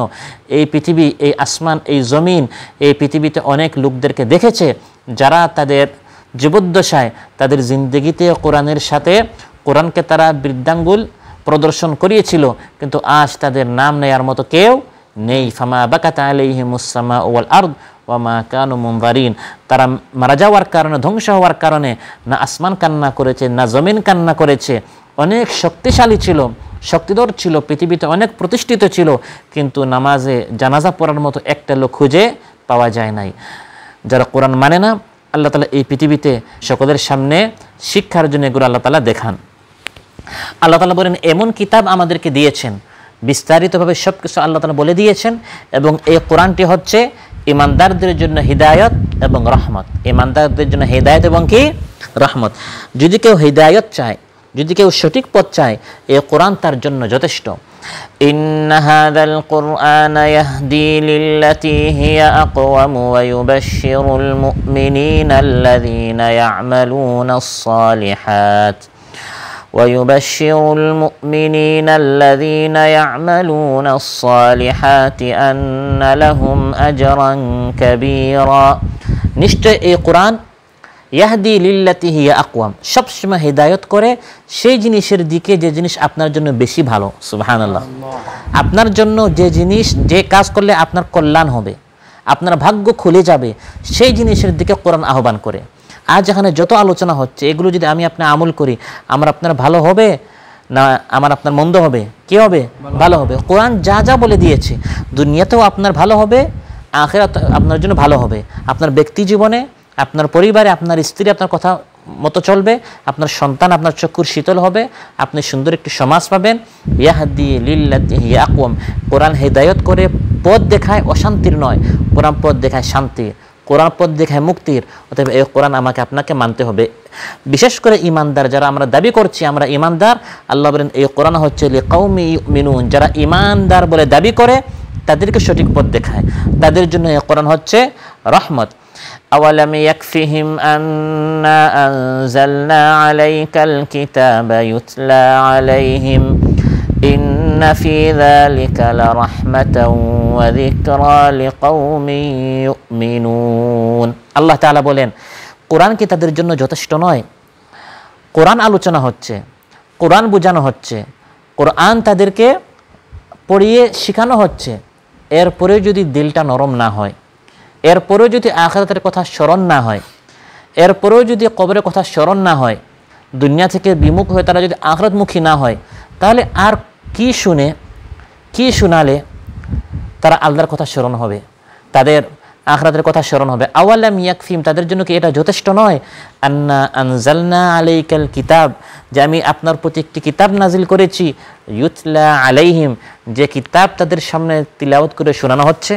এই পৃথিবী এই আসমান এই জমিন এই পৃথিবীতে অনেক লোকদেরকে দেখেছে যারা তাদের জীবদ্দশায় তাদের জিন্দগিতে কোরআনের সাথে কোরআনকে তারা বৃদ্ধাঙ্গুল প্রদর্শন করিয়েছিল কিন্তু আজ তাদের নাম নেয়ার মতো কেউ নেই ফামা বাকাত আলিহিমুসামা ওয়াল আর্দ ওয়ামা কানু মুমবারিন তারা মারা যাওয়ার কারণে ধ্বংস হওয়ার কারণে না আসমান কান্না করেছে না জমিন কান্না করেছে অনেক শক্তিশালী ছিল শক্তিধর ছিল পৃথিবীতে অনেক প্রতিষ্ঠিত ছিল কিন্তু নামাজে জানাজা পড়ার মতো একটা লোক খুঁজে পাওয়া যায় নাই যারা কোরআন মানে না আল্লাহ তালা এই পৃথিবীতে সকলের সামনে শিক্ষার জন্য এগুলো আল্লাহ তালা দেখান আল্লাহ তালা বলেন এমন কিতাব আমাদেরকে দিয়েছেন বিস্তারিতভাবে সব কিছু আল্লাহ তালা বলে দিয়েছেন এবং এই কোরআনটি হচ্ছে ইমানদারদের জন্য হৃদায়ত এবং রহমত ইমানদারদের জন্য হৃদায়ত এবং কি রহমত যদি কেউ হৃদায়ত চায় যদি কেউ সঠিক পথ চায় এই কোরআন তার জন্য যথেষ্ট إن هذا القرآن يهدي للتي هي أقوم ويبشر المؤمنين الذين يعملون الصالحات ويبشر المؤمنين الذين يعملون الصالحات أن لهم أجرا كبيرا نشتئ إيه، قرآن ইয়াহদি লিল্লাতি হিয়া আকওয়াম সবসময় হেদায়ত করে সেই জিনিসের দিকে যে জিনিস আপনার জন্য বেশি ভালো সুবাহান আল্লাহ আপনার জন্য যে জিনিস যে কাজ করলে আপনার কল্যাণ হবে আপনার ভাগ্য খুলে যাবে সেই জিনিসের দিকে কোরআন আহ্বান করে আজ এখানে যত আলোচনা হচ্ছে এগুলো যদি আমি আপনি আমল করি আমার আপনার ভালো হবে না আমার আপনার মন্দ হবে কে হবে ভালো হবে কোরআন যা যা বলে দিয়েছে দুনিয়াতেও আপনার ভালো হবে আখেরাত আপনার জন্য ভালো হবে আপনার ব্যক্তি জীবনে আপনার পরিবারে আপনার স্ত্রী আপনার কথা মতো চলবে আপনার সন্তান আপনার চক্ষুর শীতল হবে আপনি সুন্দর একটি সমাজ পাবেন ইয়াহাদি লিল্লাকুম কোরআন হেদায়ত করে পথ দেখায় অশান্তির নয় কোরআন পদ দেখায় শান্তির কোরআন পদ দেখায় মুক্তির অতএব এই কোরআন আমাকে আপনাকে মানতে হবে বিশেষ করে ইমানদার যারা আমরা দাবি করছি আমরা ইমানদার আল্লাহ বলেন এই কোরআন হচ্ছে লিকাউমি মিনুন যারা ইমানদার বলে দাবি করে তাদেরকে সঠিক পথ দেখায় তাদের জন্য এই কোরআন হচ্ছে রহমত أولم يكفهم أنا أنزلنا عليك الكتاب يتلى عليهم إن في ذلك لرحمة وذكرى لقوم يؤمنون আল্লাহ তাআলা বলেন কোরআন কি তাদের জন্য যথেষ্ট নয় কোরআন আলোচনা হচ্ছে কোরআন বোঝানো হচ্ছে কোরআন তাদেরকে পড়িয়ে শেখানো হচ্ছে এরপরে যদি দিলটা নরম না হয় এরপরেও যদি আখেরাতের কথা স্মরণ না হয় এরপরেও যদি কবরের কথা স্মরণ না হয় দুনিয়া থেকে বিমুখ হয়ে তারা যদি আখরাতমুখী না হয় তাহলে আর কি শুনে কি শোনালে তারা আল্লাহর কথা স্মরণ হবে তাদের আখরাতের কথা স্মরণ হবে আওয়ালাম ইয়াকফিম তাদের জন্য কি এটা যথেষ্ট নয় আন্না আনজালনা আলাইকাল কিতাব যে আমি আপনার প্রতি একটি কিতাব নাজিল করেছি ইউথলা আলাইহিম যে কিতাব তাদের সামনে তিলাওত করে শোনানো হচ্ছে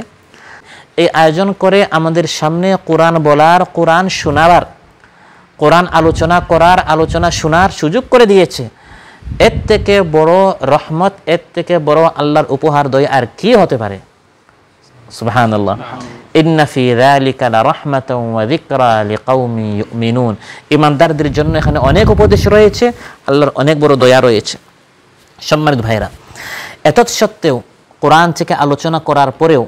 এই আয়োজন করে আমাদের সামনে কোরআন বলার কোরআন শোনাবার কোরআন আলোচনা করার আলোচনা শোনার সুযোগ করে দিয়েছে এর থেকে বড় রহমত এর থেকে বড় আল্লাহর উপহার দয় আর কি হতে পারে ইমানদারদের জন্য এখানে অনেক উপদেশ রয়েছে আল্লাহর অনেক বড় দয়া রয়েছে সম্মানিত ভাইরা এত সত্ত্বেও কোরআন থেকে আলোচনা করার পরেও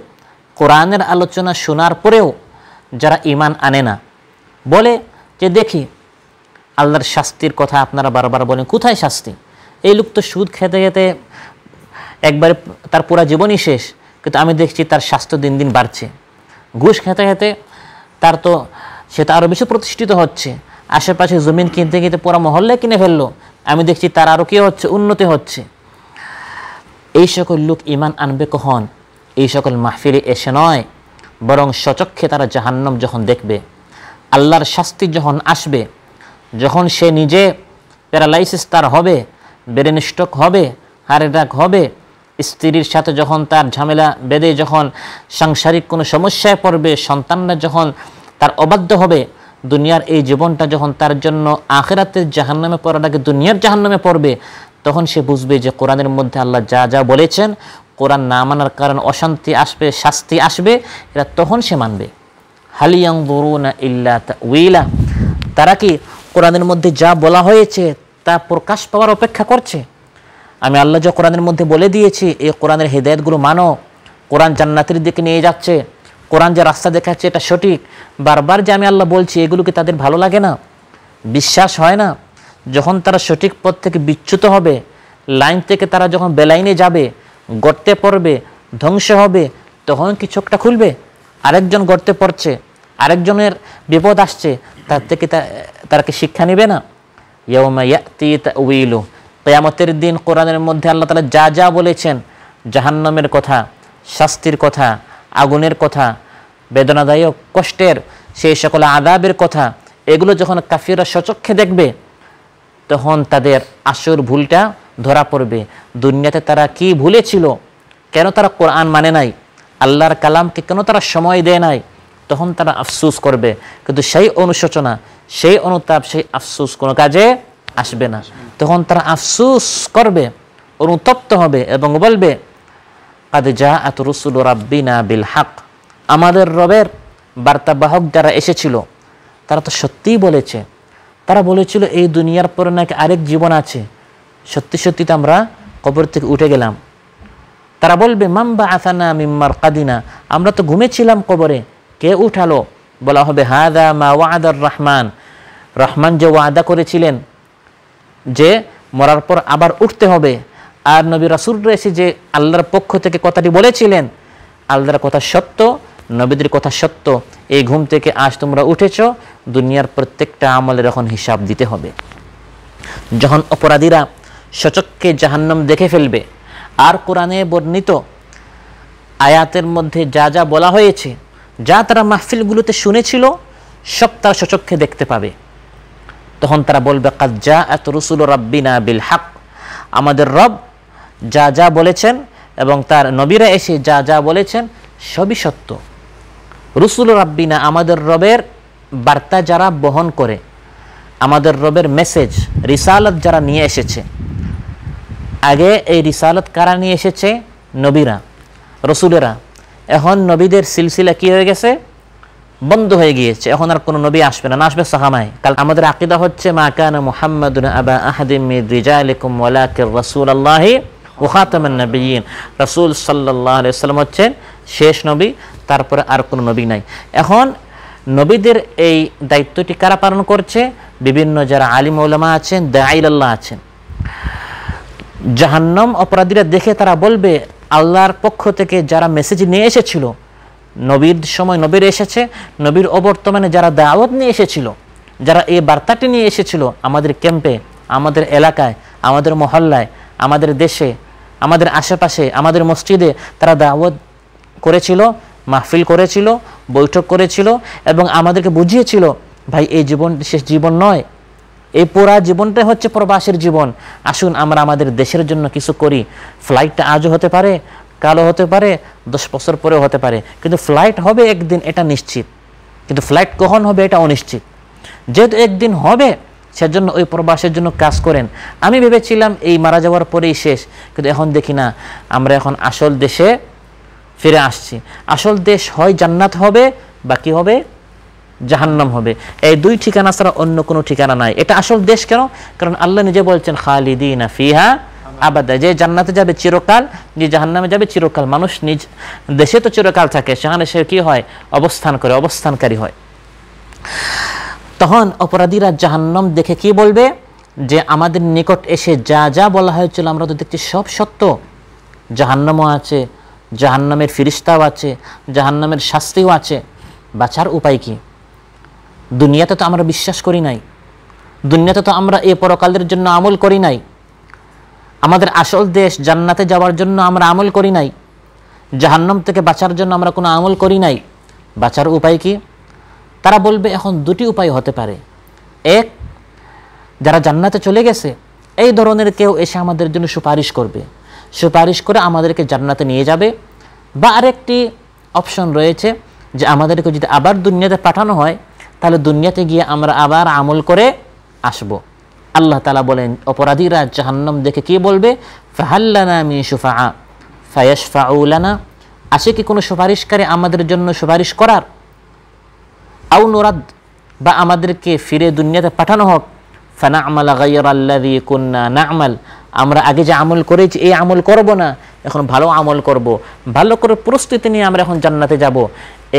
কোরআনের আলোচনা শোনার পরেও যারা ইমান আনে না বলে যে দেখি আল্লাহর শাস্তির কথা আপনারা বারবার বলেন কোথায় শাস্তি এই লোক তো সুদ খেতে খেতে একবারে তার পুরা জীবনই শেষ কিন্তু আমি দেখছি তার স্বাস্থ্য দিন দিন বাড়ছে ঘুষ খেতে খেতে তার তো সে তো আরও বেশি প্রতিষ্ঠিত হচ্ছে আশেপাশে জমিন কিনতে কিনতে পুরা মহল্লে কিনে ফেললো আমি দেখছি তার আরও কী হচ্ছে উন্নতি হচ্ছে এই সকল লোক ইমান আনবে কখন এই সকল মাহফিলে এসে নয় বরং সচক্ষে তারা জাহান্নাম যখন দেখবে আল্লাহর শাস্তি যখন আসবে যখন সে নিজে প্যারালাইসিস তার হবে ব্রেন স্ট্রোক হবে হার্ট অ্যাটাক হবে স্ত্রীর সাথে যখন তার ঝামেলা বেঁধে যখন সাংসারিক কোনো সমস্যায় পড়বে সন্তানরা যখন তার অবাধ্য হবে দুনিয়ার এই জীবনটা যখন তার জন্য আখেরাতের জাহান্নামে পড়াটাকে দুনিয়ার জাহান্নামে পড়বে তখন সে বুঝবে যে কোরআনের মধ্যে আল্লাহ যা যা বলেছেন কোরআন না মানার কারণ অশান্তি আসবে শাস্তি আসবে এরা তখন সে মানবে হালিয়াং না ইল্লা উইলা তারা কি কোরআনের মধ্যে যা বলা হয়েছে তা প্রকাশ পাওয়ার অপেক্ষা করছে আমি আল্লাহ যা কোরআনের মধ্যে বলে দিয়েছি এই কোরআনের হেদায়তগুলো মানো কোরআন জান্নাতের দিকে নিয়ে যাচ্ছে কোরআন যে রাস্তা দেখাচ্ছে এটা সঠিক বারবার যে আমি আল্লাহ বলছি এগুলোকে তাদের ভালো লাগে না বিশ্বাস হয় না যখন তারা সঠিক পথ থেকে বিচ্যুত হবে লাইন থেকে তারা যখন বেলাইনে যাবে গর্তে পড়বে ধ্বংস হবে তখন কি চোখটা খুলবে আরেকজন গর্তে পড়ছে আরেকজনের বিপদ আসছে তার থেকে তারা কি শিক্ষা নেবে না ইয়াতিউইলু কেয়ামতের দিন কোরআনের মধ্যে আল্লাহ তালা যা যা বলেছেন জাহান্নামের কথা শাস্তির কথা আগুনের কথা বেদনাদায়ক কষ্টের সেই সকল আদাবের কথা এগুলো যখন কাফিরা সচক্ষে দেখবে তখন তাদের আসর ভুলটা ধরা পড়বে দুনিয়াতে তারা কি ভুলেছিল কেন তারা কোরআন মানে নাই আল্লাহর কালামকে কেন তারা সময় দেয় নাই তখন তারা আফসুস করবে কিন্তু সেই অনুশোচনা সেই অনুতাপ সেই আফসুস কোনো কাজে আসবে না তখন তারা আফসুস করবে অনুতপ্ত হবে এবং বলবে কাদে যা আত রসুল রাব্বিনা বিল হাক আমাদের রবের বার্তাবাহক যারা এসেছিল তারা তো সত্যিই বলেছে তারা বলেছিল এই দুনিয়ার পরে নাকি আরেক জীবন আছে সত্যি সত্যি তো আমরা কবর থেকে উঠে গেলাম তারা বলবে মাম্বা আসানা মিম্মার কাদিনা আমরা তো ঘুমেছিলাম কবরে কে উঠালো বলা হবে হাদা মা ওয়াদার রহমান রহমান যে ওয়াদা করেছিলেন যে মরার পর আবার উঠতে হবে আর নবী রাসুর রয়েছে যে আল্লাহর পক্ষ থেকে কথাটি বলেছিলেন আল্লাহর কথা সত্য নবীদের কথা সত্য এই ঘুম থেকে আজ তোমরা উঠেছ দুনিয়ার প্রত্যেকটা আমলের এখন হিসাব দিতে হবে যখন অপরাধীরা সচককে জাহান্নাম দেখে ফেলবে আর কোরআনে বর্ণিত আয়াতের মধ্যে যা যা বলা হয়েছে যা তারা মাহফিলগুলোতে শুনেছিল সব তা সচক্ষে দেখতে পাবে তখন তারা বলবে কাজ্জা এত রসুল রব্বিনা বিল হাক আমাদের রব যা যা বলেছেন এবং তার নবীরা এসে যা যা বলেছেন সবই সত্য রসুল রাব্বিনা আমাদের রবের বার্তা যারা বহন করে আমাদের রবের মেসেজ রিসালত যারা নিয়ে এসেছে আগে এই রিসালত কারা নিয়ে এসেছে নবীরা রসুলেরা এখন নবীদের সিলসিলা কী হয়ে গেছে বন্ধ হয়ে গিয়েছে এখন আর কোনো নবী আসবে না আসবে সাহামায় কাল আমাদের আকিদা হচ্ছে মা কান মুহাম্মাদুন আবা আহাদিম রিজালিকুম রসুল আল্লাহি ওহাতামান নবীন রসুল সাল্লাহ সাল্লাম হচ্ছেন শেষ নবী তারপরে আর কোনো নবী নাই এখন নবীদের এই দায়িত্বটি কারা পালন করছে বিভিন্ন যারা আলিম ওলামা আছেন দাইল আল্লাহ আছেন জাহান্নাম অপরাধীরা দেখে তারা বলবে আল্লাহর পক্ষ থেকে যারা মেসেজ নিয়ে এসেছিল নবীর সময় নবীর এসেছে নবীর অবর্তমানে যারা দাওয়াত নিয়ে এসেছিল যারা এই বার্তাটি নিয়ে এসেছিল আমাদের ক্যাম্পে আমাদের এলাকায় আমাদের মহল্লায় আমাদের দেশে আমাদের আশেপাশে আমাদের মসজিদে তারা দাওয়াত করেছিল মাহফিল করেছিল বৈঠক করেছিল এবং আমাদেরকে বুঝিয়েছিল ভাই এই জীবন শেষ জীবন নয় এই পুরা জীবনটাই হচ্ছে প্রবাসীর জীবন আসুন আমরা আমাদের দেশের জন্য কিছু করি ফ্লাইটটা আজও হতে পারে কালো হতে পারে দশ বছর পরেও হতে পারে কিন্তু ফ্লাইট হবে একদিন এটা নিশ্চিত কিন্তু ফ্লাইট কখন হবে এটা অনিশ্চিত যেহেতু একদিন হবে সেজন্য ওই প্রবাসের জন্য কাজ করেন আমি ভেবেছিলাম এই মারা যাওয়ার পরেই শেষ কিন্তু এখন দেখি না আমরা এখন আসল দেশে ফিরে আসছি আসল দেশ হয় জান্নাত হবে বাকি হবে জাহান্নাম হবে এই দুই ঠিকানা ছাড়া অন্য কোনো ঠিকানা নাই এটা আসল দেশ কেন কারণ আল্লাহ নিজে বলছেন খালিদিনা ফিহা আবাদা যে জান্নাতে যাবে চিরকাল যে জাহান্নামে যাবে চিরকাল মানুষ নিজ দেশে তো চিরকাল থাকে সেখানে সে কী হয় অবস্থান করে অবস্থানকারী হয় তখন অপরাধীরা জাহান্নাম দেখে কি বলবে যে আমাদের নিকট এসে যা যা বলা হয়েছিল আমরা তো দেখছি সব সত্য জাহান্নামও আছে জাহান্নামের ফিরিস্তাও আছে জাহান্নামের শাস্তিও আছে বাঁচার উপায় কী দুনিয়াতে তো আমরা বিশ্বাস করি নাই দুনিয়াতে তো আমরা এ পরকালের জন্য আমল করি নাই আমাদের আসল দেশ জান্নাতে যাওয়ার জন্য আমরা আমল করি নাই জাহান্নাম থেকে বাঁচার জন্য আমরা কোনো আমল করি নাই বাঁচার উপায় কি তারা বলবে এখন দুটি উপায় হতে পারে এক যারা জান্নাতে চলে গেছে এই ধরনের কেউ এসে আমাদের জন্য সুপারিশ করবে সুপারিশ করে আমাদেরকে জান্নাতে নিয়ে যাবে বা আরেকটি অপশন রয়েছে যে আমাদেরকে যদি আবার দুনিয়াতে পাঠানো হয় তাহলে দুনিয়াতে গিয়ে আমরা আবার আমল করে আসব আল্লাহ তালা বলেন অপরাধীরা জাহান্নম দেখে কি বলবে ফাহাল্লানা মি সুফা ফায়স ফাউলানা আসে কি কোনো সুপারিশকারী আমাদের জন্য সুপারিশ করার আউ নোরাদ বা আমাদেরকে ফিরে দুনিয়াতে পাঠানো হোক ফানা আমাল গাইয়ার দিয়ে কন্যা না আমাল আমরা আগে যে আমল করেছি এই আমল করব না এখন ভালো আমল করব ভালো করে প্রস্তুতি নিয়ে আমরা এখন জান্নাতে যাব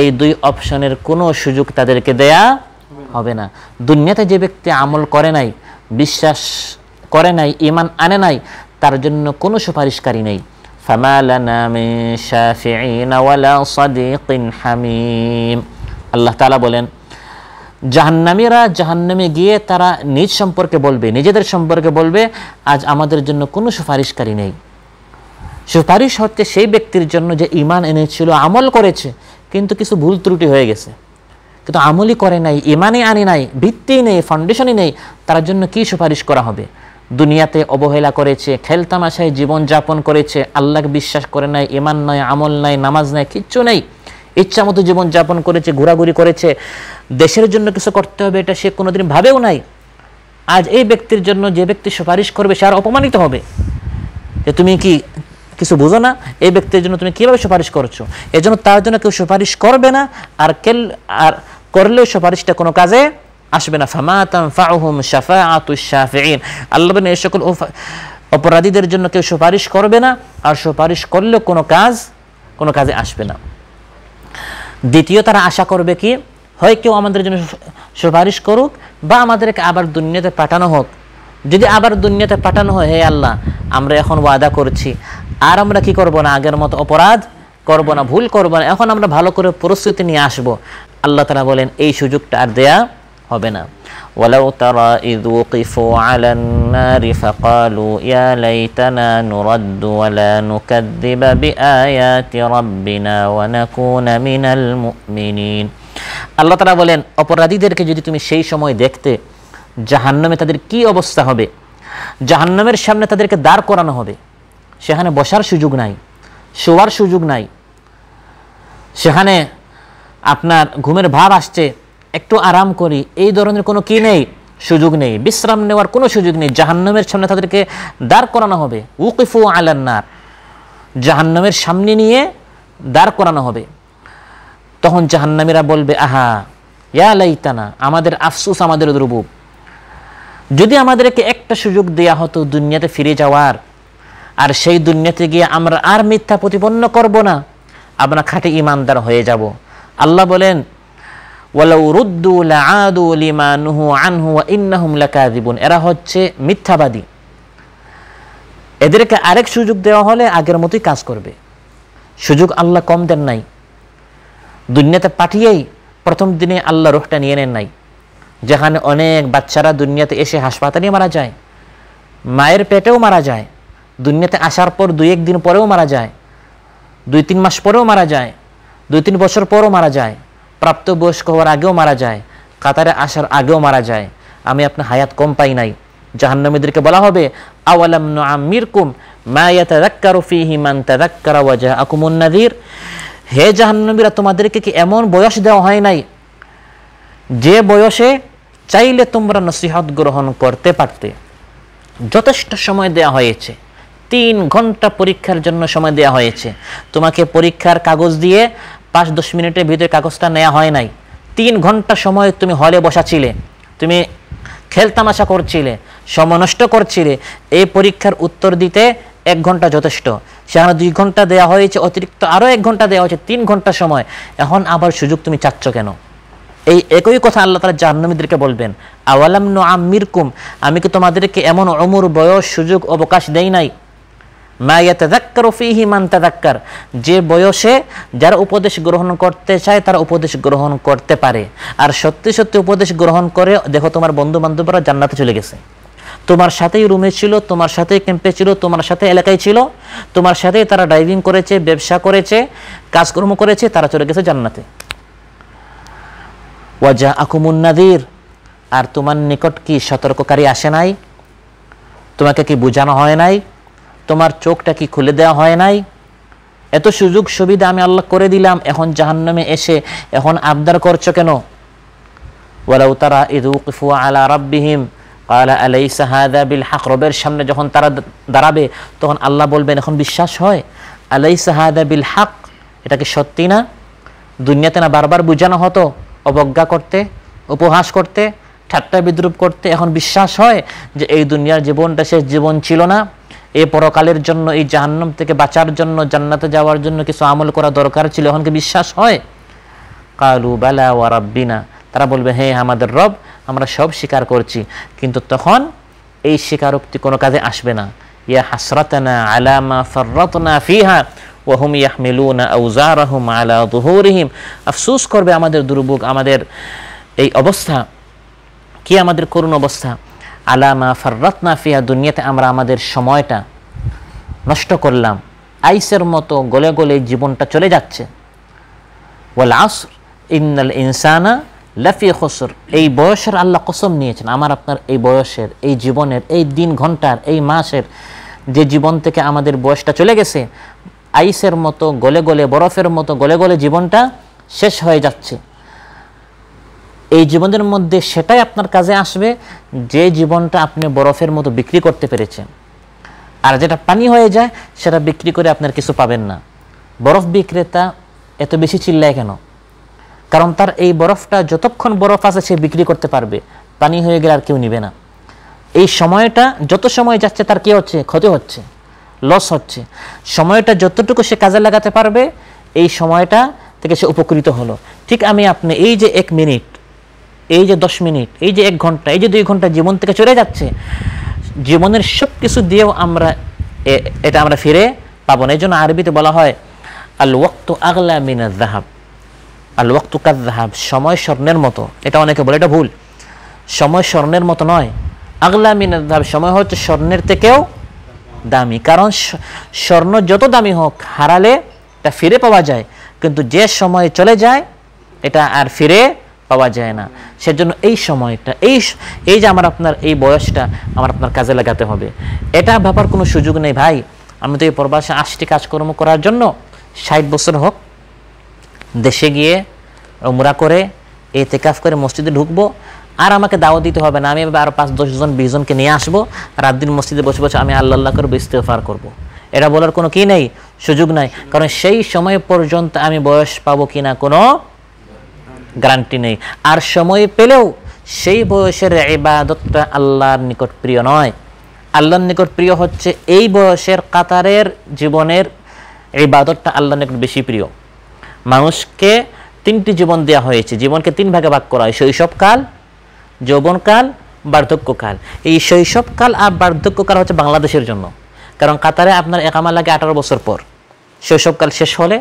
এই দুই অপশনের কোনো সুযোগ তাদেরকে দেয়া হবে না দুনিয়াতে যে ব্যক্তি আমল করে নাই বিশ্বাস করে নাই ইমান আনে নাই তার জন্য কোনো সুপারিশকারী নেই আল্লাহ তালা বলেন জাহান্নামীরা জাহান্নামে গিয়ে তারা নিজ সম্পর্কে বলবে নিজেদের সম্পর্কে বলবে আজ আমাদের জন্য কোনো সুপারিশকারী নেই সুপারিশ হচ্ছে সেই ব্যক্তির জন্য যে ইমান এনেছিল আমল করেছে কিন্তু কিছু ভুল ত্রুটি হয়ে গেছে কিন্তু আমলই করে নাই ইমানে আনি নাই ভিত্তি নেই ফাউন্ডেশনই নেই তার জন্য কি সুপারিশ করা হবে দুনিয়াতে অবহেলা করেছে খেলতামাশায় জীবনযাপন করেছে আল্লাহকে বিশ্বাস করে নাই ইমান নয় আমল নাই নামাজ নাই কিচ্ছু নেই ইচ্ছা মতো জীবনযাপন করেছে ঘোরাঘুরি করেছে দেশের জন্য কিছু করতে হবে এটা সে কোনোদিন ভাবেও নাই আজ এই ব্যক্তির জন্য যে ব্যক্তি সুপারিশ করবে সে আর অপমানিত হবে যে তুমি কি কিছু বুঝো না এই ব্যক্তির জন্য তুমি কিভাবে সুপারিশ করছো এজন্য তার জন্য কেউ সুপারিশ করবে না আর কেল আর করলেও সুপারিশটা কোনো কাজে আসবে না ফামাতাম ফাহুম শাফা আতুশাফিন আল্লাহ এই সকল অপরাধীদের জন্য কেউ সুপারিশ করবে না আর সুপারিশ করলেও কোনো কাজ কোনো কাজে আসবে না দ্বিতীয় তারা আশা করবে কি হয় কেউ আমাদের জন্য সুপারিশ করুক বা আমাদেরকে আবার দুনিয়াতে পাঠানো হোক যদি আবার দুনিয়াতে পাঠানো হয় হে আল্লাহ আমরা এখন ওয়াদা করছি আর আমরা কি করব না আগের মতো অপরাধ করব না ভুল করব না এখন আমরা ভালো করে প্রস্তুতি নিয়ে আসব আল্লাহ তালা বলেন এই সুযোগটা আর দেয়া হবে না ولو ترى إذ وقفوا على النار فقالوا يا ليتنا نرد ولا نكذب بآيات ربنا ونكون من المؤمنين আল্লাহ তারা বলেন অপরাধীদেরকে যদি তুমি সেই সময় দেখতে জাহান্নামে তাদের কি অবস্থা হবে জাহান্নামের সামনে তাদেরকে দাঁড় করানো হবে সেখানে বসার সুযোগ নাই শোয়ার সুযোগ নাই সেখানে আপনার ঘুমের ভাব আসছে একটু আরাম করি এই ধরনের কোনো কি নেই সুযোগ নেই বিশ্রাম নেওয়ার কোনো সুযোগ নেই জাহান্নামের সামনে তাদেরকে দাঁড় করানো হবে উকিফু আলান্নার জাহান্নামের সামনে নিয়ে দাঁড় করানো হবে তখন জাহান্নামীরা বলবে আহা ইয়া লাইতানা আমাদের আফসুস আমাদের দ্রুব যদি আমাদেরকে একটা সুযোগ দেয়া হতো দুনিয়াতে ফিরে যাওয়ার আর সেই দুনিয়াতে গিয়ে আমরা আর মিথ্যা প্রতিপন্ন করব না আমরা খাঁটি ইমানদার হয়ে যাব আল্লাহ বলেন এরা হচ্ছে মিথ্যাবাদী এদেরকে আরেক সুযোগ দেওয়া হলে আগের মতোই কাজ করবে সুযোগ আল্লাহ কম দেন নাই দুনিয়াতে পাঠিয়েই প্রথম দিনে আল্লাহ রোহটা নিয়ে নেন নাই যেখানে অনেক বাচ্চারা দুনিয়াতে এসে হাসপাতালে মারা যায় মায়ের পেটেও মারা যায় দুনিয়াতে আসার পর দুই একদিন পরেও মারা যায় দুই তিন মাস পরেও মারা যায় দুই তিন বছর পরও মারা যায় প্রাপ্তবয়স্ক হওয়ার আগেও মারা যায় কাতারে আসার আগেও মারা যায় আমি আপনার হায়াত কম পাই নাই জাহান্নদেরকে বলা হবে আওয়ালাম হে জাহান্নবীরা তোমাদেরকে কি এমন বয়স দেওয়া হয় নাই যে বয়সে চাইলে তোমরা নসিহত গ্রহণ করতে পারতে যথেষ্ট সময় দেয়া হয়েছে তিন ঘন্টা পরীক্ষার জন্য সময় দেওয়া হয়েছে তোমাকে পরীক্ষার কাগজ দিয়ে পাঁচ দশ মিনিটের ভিতরে কাগজটা নেওয়া হয় নাই তিন ঘন্টা সময় তুমি হলে বসাছিলে তুমি খেলতামাশা করছিলে সময় নষ্ট করছিলে এই পরীক্ষার উত্তর দিতে এক ঘন্টা যথেষ্ট সেখানে দুই ঘন্টা দেওয়া হয়েছে অতিরিক্ত আরও এক ঘন্টা দেওয়া হয়েছে তিন ঘন্টা সময় এখন আবার সুযোগ তুমি চাচ্ছ কেন এই একই কথা আল্লাহ তালা জাহ্নবীদেরকে বলবেন আওয়ালাম নো আমিরকুম আমি কি তোমাদেরকে এমন অমর বয়স সুযোগ অবকাশ দেই নাই যে বয়সে যারা উপদেশ গ্রহণ করতে চায় তারা উপদেশ গ্রহণ করতে পারে আর সত্যি সত্যি উপদেশ গ্রহণ করে দেখো তোমার বন্ধু বান্ধবরা জান্নাতে চলে গেছে তোমার সাথেই রুমে ছিল তোমার সাথেই ক্যাম্পে ছিল তোমার সাথে এলাকায় ছিল তোমার সাথেই তারা ড্রাইভিং করেছে ব্যবসা করেছে কাজকর্ম করেছে তারা চলে গেছে জান্নাতে ওয়াজা আকুমুন্নাদির আর তোমার নিকট কি সতর্ককারী আসে নাই তোমাকে কি বোঝানো হয় নাই তোমার চোখটা কি খুলে দেওয়া হয় নাই এত সুযোগ সুবিধা আমি আল্লাহ করে দিলাম এখন জাহান্নামে এসে এখন আবদার করছো কেন ওয়ালাউ তারা ইদুকিফু আলা রাব্বিহিম আলা আলাইসা হাদা বিল হাক রবের সামনে যখন তারা দাঁড়াবে তখন আল্লাহ বলবেন এখন বিশ্বাস হয় আলাই সাহাদা বিল হাক এটা কি সত্যি না দুনিয়াতে না বারবার বোঝানো হতো অবজ্ঞা করতে উপহাস করতে ঠাট্টা বিদ্রুপ করতে এখন বিশ্বাস হয় যে এই দুনিয়ার জীবনটা শেষ জীবন ছিল না এই পরকালের জন্য এই জাহান্নাম থেকে বাঁচার জন্য জান্নাতে যাওয়ার জন্য কিছু আমল করা দরকার ছিল এখন কি বিশ্বাস হয় কালু বেলা ও রাব্বিনা তারা বলবে হ্যাঁ আমাদের রব আমরা সব স্বীকার করছি কিন্তু তখন এই স্বীকারোক্তি কোনো কাজে আসবে না ইয়া হাসরাতানা আলামা ফররতনা ফিহা ওয়াহুম ইয়াহমিলুনা আউজারাহুম আলা যুহুরিহিম আফসোস করবে আমাদের দুর্ভোগ আমাদের এই অবস্থা কি আমাদের করুণ অবস্থা আলামা ফাররাতনা ফিয়া দুনিয়াতে আমরা আমাদের সময়টা নষ্ট করলাম আইসের মতো গলে গলে জীবনটা চলে যাচ্ছে ওয়াল আসর ইন্নাল ইনসানা লাফি খসর এই বয়সের আল্লাহ কসম নিয়েছেন আমার আপনার এই বয়সের এই জীবনের এই দিন ঘন্টার এই মাসের যে জীবন থেকে আমাদের বয়সটা চলে গেছে আইসের মতো গলে গলে বরফের মতো গলে গলে জীবনটা শেষ হয়ে যাচ্ছে এই জীবনের মধ্যে সেটাই আপনার কাজে আসবে যে জীবনটা আপনি বরফের মতো বিক্রি করতে পেরেছেন আর যেটা পানি হয়ে যায় সেটা বিক্রি করে আপনার কিছু পাবেন না বরফ বিক্রেতা এত বেশি চিল্লায় কেন কারণ তার এই বরফটা যতক্ষণ বরফ আছে সে বিক্রি করতে পারবে পানি হয়ে গেলে আর কেউ নিবে না এই সময়টা যত সময় যাচ্ছে তার কী হচ্ছে ক্ষতি হচ্ছে লস হচ্ছে সময়টা যতটুকু সে কাজে লাগাতে পারবে এই সময়টা থেকে সে উপকৃত হলো ঠিক আমি আপনি এই যে এক মিনিট এই যে দশ মিনিট এই যে এক ঘন্টা এই যে দুই ঘন্টা জীবন থেকে চলে যাচ্ছে জীবনের সব কিছু দিয়েও আমরা এটা আমরা ফিরে পাবো না এই জন্য আরবিতে বলা হয় আল ওয়াক্ত আগলা মিনা জাহাব আল ওয়াক্ত জাহাব সময় স্বর্ণের মতো এটা অনেকে বলে এটা ভুল সময় স্বর্ণের মতো নয় আগলা মিনা জাহাব সময় হচ্ছে স্বর্ণের থেকেও দামি কারণ স্বর্ণ যত দামি হোক হারালে এটা ফিরে পাওয়া যায় কিন্তু যে সময় চলে যায় এটা আর ফিরে পাওয়া যায় না সেজন্য এই সময়টা এই এই যে আমার আপনার এই বয়সটা আমার আপনার কাজে লাগাতে হবে এটা ভাবার কোনো সুযোগ নেই ভাই আমি তো এই প্রবাসে আশটি কাজকর্ম করার জন্য ষাট বছর হোক দেশে গিয়ে উমরা করে এ তেকাফ করে মসজিদে ঢুকবো আর আমাকে দাওয়া দিতে হবে না আমি আরও পাঁচ দশজন জনকে নিয়ে আসবো রাত দিন মসজিদে বসে বসে আমি আল্লাহ আল্লাহ বিস্তে ফার করবো এটা বলার কোনো কি নেই সুযোগ নাই কারণ সেই সময় পর্যন্ত আমি বয়স পাবো কিনা কোনো গ্যারান্টি নেই আর সময় পেলেও সেই বয়সের ইবাদতটা আল্লাহর নিকট প্রিয় নয় আল্লাহর নিকট প্রিয় হচ্ছে এই বয়সের কাতারের জীবনের ইবাদতটা আল্লাহর নিকট বেশি প্রিয় মানুষকে তিনটি জীবন দেওয়া হয়েছে জীবনকে তিন ভাগে ভাগ করা হয় শৈশবকাল যৌবনকাল বার্ধক্যকাল এই শৈশবকাল আর বার্ধক্যকাল হচ্ছে বাংলাদেশের জন্য কারণ কাতারে আপনার একামা লাগে আঠারো বছর পর শৈশবকাল শেষ হলে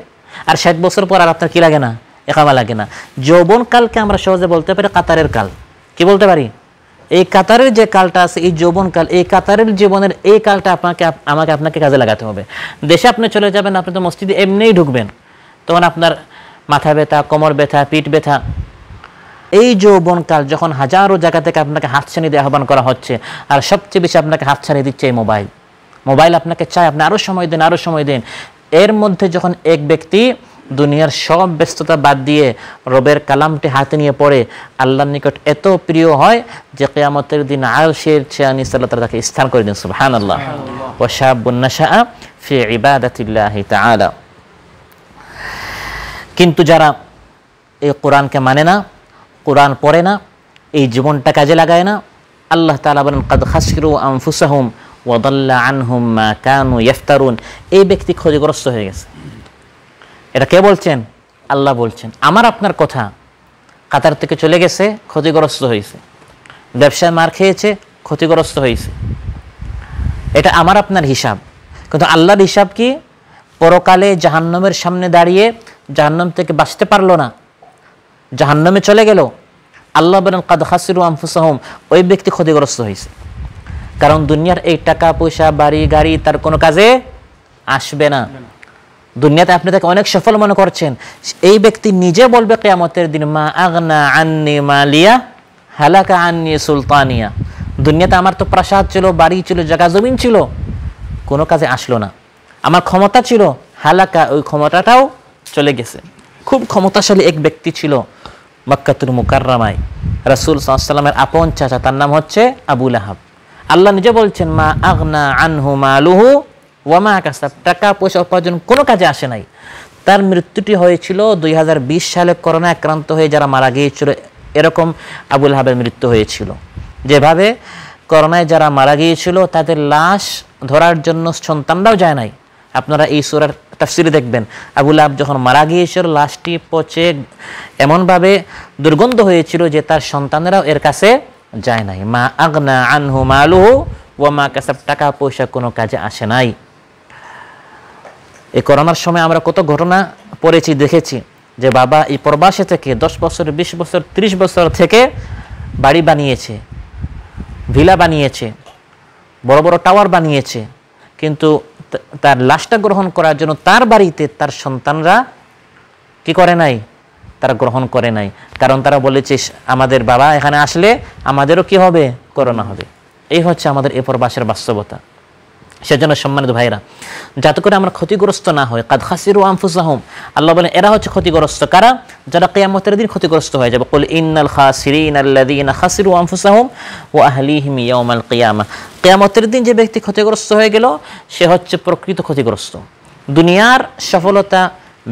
আর ষাট বছর পর আর আপনার কি লাগে না একাবা লাগে না যৌবন কালকে আমরা সহজে বলতে পারি কাতারের কাল কি বলতে পারি এই কাতারের যে কালটা আছে এই যৌবন কাল এই কাতারের জীবনের এই কালটা আপনাকে আমাকে আপনাকে কাজে লাগাতে হবে দেশে আপনি চলে যাবেন আপনি তো মসজিদে এমনিই ঢুকবেন তখন আপনার মাথা ব্যথা কোমর ব্যথা পিঠ ব্যথা এই যৌবনকাল যখন হাজারো জায়গা থেকে আপনাকে হাতছানি দিয়ে আহ্বান করা হচ্ছে আর সবচেয়ে বেশি আপনাকে হাতছানি দিচ্ছে এই মোবাইল মোবাইল আপনাকে চায় আপনি আরও সময় দিন আরও সময় দিন এর মধ্যে যখন এক ব্যক্তি দুনিয়ার সব ব্যস্ততা বাদ দিয়ে রবের কালামটি হাতে নিয়ে পড়ে আল্লাহর নিকট এত প্রিয় হয় যে কেয়ামতের দিন আল শের চেয়ানি সাল্লাহ তালা তাকে স্থান করে দিন সুহান আল্লাহ ও শাহাবুন্নাশা ফি ইবাদাতিল্লাহ তালা কিন্তু যারা এই কোরআনকে মানে না কোরআন পড়ে না এই জীবনটা কাজে লাগায় না আল্লাহ তালা বলেন কাদ খাসিরু আমফুসাহুম ওদাল্লা আনহুম মা কানু ইফতারুন এই ব্যক্তি ক্ষতিগ্রস্ত হয়ে গেছে এটা কে বলছেন আল্লাহ বলছেন আমার আপনার কথা কাতার থেকে চলে গেছে ক্ষতিগ্রস্ত হয়েছে ব্যবসায় মার খেয়েছে ক্ষতিগ্রস্ত হয়েছে এটা আমার আপনার হিসাব কিন্তু আল্লাহর হিসাব কি পরকালে জাহান্নমের সামনে দাঁড়িয়ে জাহান্নম থেকে বাঁচতে পারলো না জাহান্নমে চলে গেল আল্লাহ বলেন কাদ হাসির আমফুসাহম ওই ব্যক্তি ক্ষতিগ্রস্ত হয়েছে কারণ দুনিয়ার এই টাকা পয়সা বাড়ি গাড়ি তার কোনো কাজে আসবে না দুনিয়াতে আপনি তাকে অনেক সফল মনে করছেন এই ব্যক্তি নিজে বলবে কেয়ামতের দিন মা আগনা আন্নি মালিয়া হালাকা আন্নি সুলতানিয়া দুনিয়াতে আমার তো প্রাসাদ ছিল বাড়ি ছিল জায়গা জমিন ছিল কোনো কাজে আসলো না আমার ক্ষমতা ছিল হালাকা ওই ক্ষমতাটাও চলে গেছে খুব ক্ষমতাশালী এক ব্যক্তি ছিল মক্কাতুল মুকাররামায় রাসুল সাল্লামের আপন চাচা তার নাম হচ্ছে আবুল আহাব আল্লাহ নিজে বলছেন মা আগনা আনহু মালুহু ওয়ামা কাসাব টাকা পয়সা উপার্জন কোনো কাজে আসে নাই তার মৃত্যুটি হয়েছিল দুই সালে করোনা আক্রান্ত হয়ে যারা মারা গিয়েছিল এরকম আবুল হাবের মৃত্যু হয়েছিল যেভাবে করোনায় যারা মারা গিয়েছিল তাদের লাশ ধরার জন্য সন্তানরাও যায় নাই আপনারা এই সুরার তাফসিরে দেখবেন আবুল হাব যখন মারা গিয়েছিল লাশটি পচে এমনভাবে দুর্গন্ধ হয়েছিল যে তার সন্তানেরাও এর কাছে যায় নাই মা আগনা আনহু মালুহু ও মা কাছে টাকা পয়সা কোনো কাজে আসে নাই এই করোনার সময় আমরা কত ঘটনা পড়েছি দেখেছি যে বাবা এই প্রবাসে থেকে দশ বছর বিশ বছর ত্রিশ বছর থেকে বাড়ি বানিয়েছে ভিলা বানিয়েছে বড় বড় টাওয়ার বানিয়েছে কিন্তু তার লাশটা গ্রহণ করার জন্য তার বাড়িতে তার সন্তানরা কি করে নাই তারা গ্রহণ করে নাই কারণ তারা বলেছে আমাদের বাবা এখানে আসলে আমাদেরও কি হবে করোনা হবে এই হচ্ছে আমাদের এ প্রবাসের বাস্তবতা সেজন্য সম্মানিত ভাইরা যাতে করে আমরা ক্ষতিগ্রস্ত না হয় কাদ খাসিরু আমফুসাহম আল্লাহ বলেন এরা হচ্ছে ক্ষতিগ্রস্ত কারা যারা কেয়ামতের দিন ক্ষতিগ্রস্ত হয়ে যাবে কুল ইন্নাল খাসিরিন আল্লাদিন খাসিরু আমফুসাহম ও আহলিহিম ইয়ামাল কিয়ামা কেয়ামতের দিন যে ব্যক্তি ক্ষতিগ্রস্ত হয়ে গেল সে হচ্ছে প্রকৃত ক্ষতিগ্রস্ত দুনিয়ার সফলতা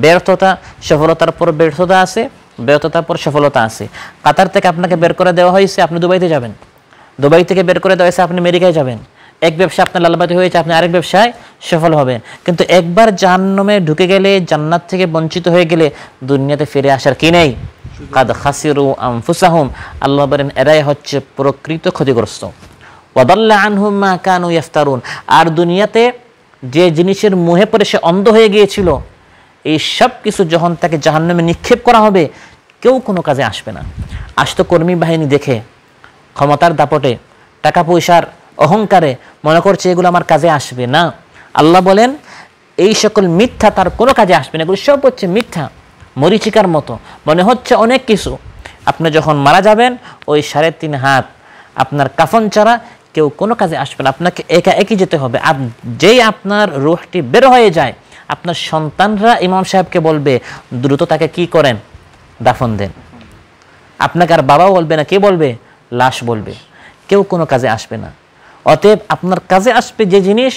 ব্যর্থতা সফলতার পর ব্যর্থতা আছে ব্যর্থতার পর সফলতা আছে কাতার থেকে আপনাকে বের করে দেওয়া হয়েছে আপনি দুবাইতে যাবেন দুবাই থেকে বের করে দেওয়া হয়েছে আপনি আমেরিকায় যাবেন এক ব্যবসা আপনার লালবাতি হয়েছে আপনি আরেক ব্যবসায় সফল হবেন কিন্তু একবার জাহান্নমে ঢুকে গেলে জান্নাত থেকে বঞ্চিত হয়ে গেলে দুনিয়াতে ফিরে আসার কি নেই কাদ খাসিরু আমফুসাহুম আল্লাহ বলেন এরাই হচ্ছে প্রকৃত ক্ষতিগ্রস্ত ওয়াদাল্লা আনহুম মা কানু ইফতারুন আর দুনিয়াতে যে জিনিসের মুহে পড়ে সে অন্ধ হয়ে গিয়েছিল এই সব কিছু যখন তাকে জাহান্নামে নিক্ষেপ করা হবে কেউ কোনো কাজে আসবে না আসতো কর্মী বাহিনী দেখে ক্ষমতার দাপটে টাকা পয়সার অহংকারে মনে করছে এগুলো আমার কাজে আসবে না আল্লাহ বলেন এই সকল মিথ্যা তার কোনো কাজে আসবে না এগুলো সব হচ্ছে মিথ্যা মরিচিকার মতো মনে হচ্ছে অনেক কিছু আপনি যখন মারা যাবেন ওই সাড়ে তিন হাত আপনার কাফন ছাড়া কেউ কোনো কাজে আসবে না আপনাকে একা একই যেতে হবে আপ যেই আপনার রুহটি বের হয়ে যায় আপনার সন্তানরা ইমাম সাহেবকে বলবে দ্রুত তাকে কি করেন দাফন দেন আপনাকে আর বাবাও বলবে না কে বলবে লাশ বলবে কেউ কোনো কাজে আসবে না অতএব আপনার কাজে আসবে যে জিনিস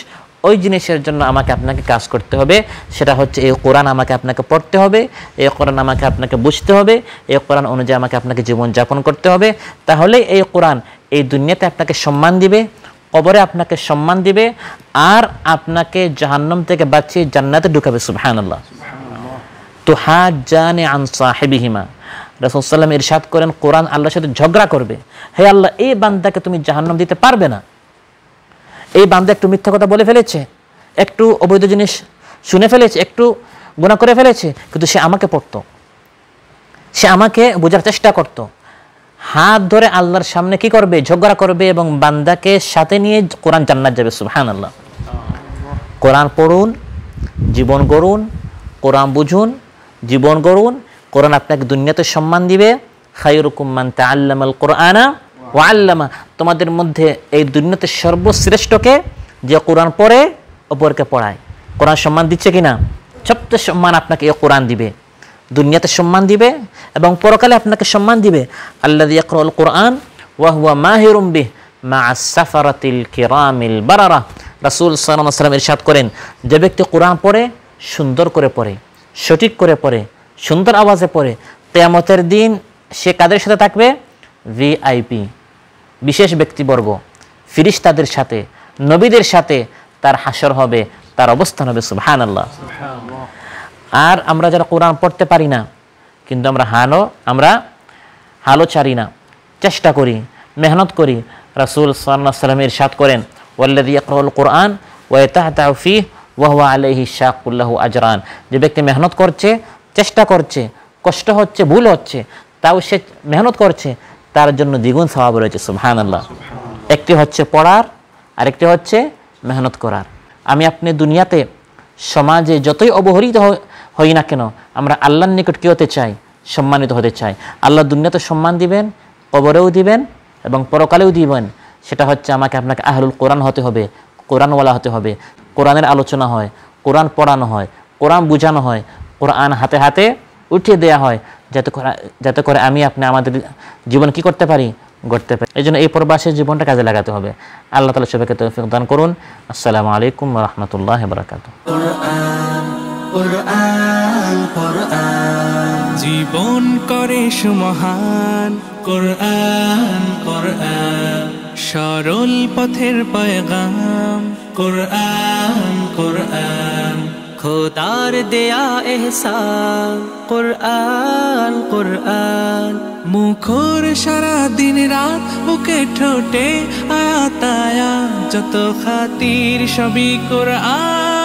ওই জিনিসের জন্য আমাকে আপনাকে কাজ করতে হবে সেটা হচ্ছে এই কোরআন আমাকে আপনাকে পড়তে হবে এই কোরআন আমাকে আপনাকে বুঝতে হবে এই কোরআন অনুযায়ী আমাকে আপনাকে জীবনযাপন করতে হবে তাহলে এই কোরআন এই দুনিয়াতে আপনাকে সম্মান দিবে কবরে আপনাকে সম্মান দিবে আর আপনাকে জাহান্নম থেকে বাঁচিয়ে জান্নাতে ঢুকাবে সুবহানাল্লাহ তো হা জানে আনসা সাহেবিহিমা রাসুল সাল্লাম ইরশাদ করেন কোরআন আল্লাহর সাথে ঝগড়া করবে হে আল্লাহ এই বান্দাকে তুমি জাহান্নাম দিতে পারবে না এই বান্দা একটু মিথ্যা কথা বলে ফেলেছে একটু অবৈধ জিনিস শুনে ফেলেছে একটু গুণা করে ফেলেছে কিন্তু সে আমাকে পড়ত সে আমাকে বোঝার চেষ্টা করত হাত ধরে আল্লাহর সামনে কি করবে ঝগড়া করবে এবং বান্দাকে সাথে নিয়ে কোরআন জান্নাত যাবে সুহান আল্লাহ কোরআন পড়ুন জীবন গড়ুন কোরআন বুঝুন জীবন গড়ুন কোরআন আপনাকে দুনিয়াতে সম্মান দিবে খায়ুরকুম তা আল্লামাল কোরআনা ও আল্লামা তোমাদের মধ্যে এই দুনিয়াতে সর্বশ্রেষ্ঠকে যে কোরআন পড়ে অপরকে পড়ায় কোরআন সম্মান দিচ্ছে কিনা সবচেয়ে সম্মান আপনাকে এ কোরআন দিবে দুনিয়াতে সম্মান দিবে এবং পরকালে আপনাকে সম্মান দিবে আল্লাহ ইয়াকরুল কোরআন ওয়াহুয়া মাহিরুম বিহ মা সাফারাতিল কিরামিল বারারা রাসুল সাল্লাম ইরশাদ করেন যে ব্যক্তি কোরআন পড়ে সুন্দর করে পড়ে সঠিক করে পড়ে সুন্দর আওয়াজে পড়ে তেয়ামতের দিন সে কাদের সাথে থাকবে ভিআইপি বিশেষ ব্যক্তিবর্গ ফিরিস্তাদের সাথে নবীদের সাথে তার হাসর হবে তার অবস্থান হবে সুহান আল্লাহ আর আমরা যারা কোরআন পড়তে পারি না কিন্তু আমরা হানো আমরা হালো চারি না চেষ্টা করি মেহনত করি রাসুল সাল্লাহ সাল্লামের সাত করেন ওয়াল্লাদি আকরুল কোরআন ওয়েতাহতাফি ওয়াহওয়া আলহি শাকুল্লাহ আজরান যে ব্যক্তি মেহনত করছে চেষ্টা করছে কষ্ট হচ্ছে ভুল হচ্ছে তাও সে মেহনত করছে তার জন্য দ্বিগুণ স্বভাব রয়েছে সুহান আল্লাহ একটি হচ্ছে পড়ার আরেকটি হচ্ছে মেহনত করার আমি আপনি দুনিয়াতে সমাজে যতই অবহরিত হই না কেন আমরা আল্লাহর নিকট কী হতে চাই সম্মানিত হতে চাই আল্লাহ দুনিয়াতে সম্মান দিবেন কবরেও দিবেন এবং পরকালেও দিবেন সেটা হচ্ছে আমাকে আপনাকে আহলুল কোরআন হতে হবে কোরআনওয়ালা হতে হবে কোরআনের আলোচনা হয় কোরআন পড়ানো হয় কোরআন বোঝানো হয় কোরআন হাতে হাতে উঠিয়ে দেয়া হয় যাতে করে যাতে করে আমি আপনি আমাদের জীবন কি করতে পারি গড়তে পারি এই জন্য এই প্রবাসের জীবনটা কাজে লাগাতে হবে আল্লাহ তালা সবাইকে তৌফিক দান করুন আসসালামু আলাইকুম রহমতুল্লাহ বরাকাত জীবন করে সুমহান কোরআন কোরআন সরল পথের পয়গাম কোরআন কোরআন খোদার দেয়া এহসান কোরআন কোরআন মুখর সারা দিন রাত ওকে ঠোঁটে আয়াতায়া যত খাতির সবই কোরআন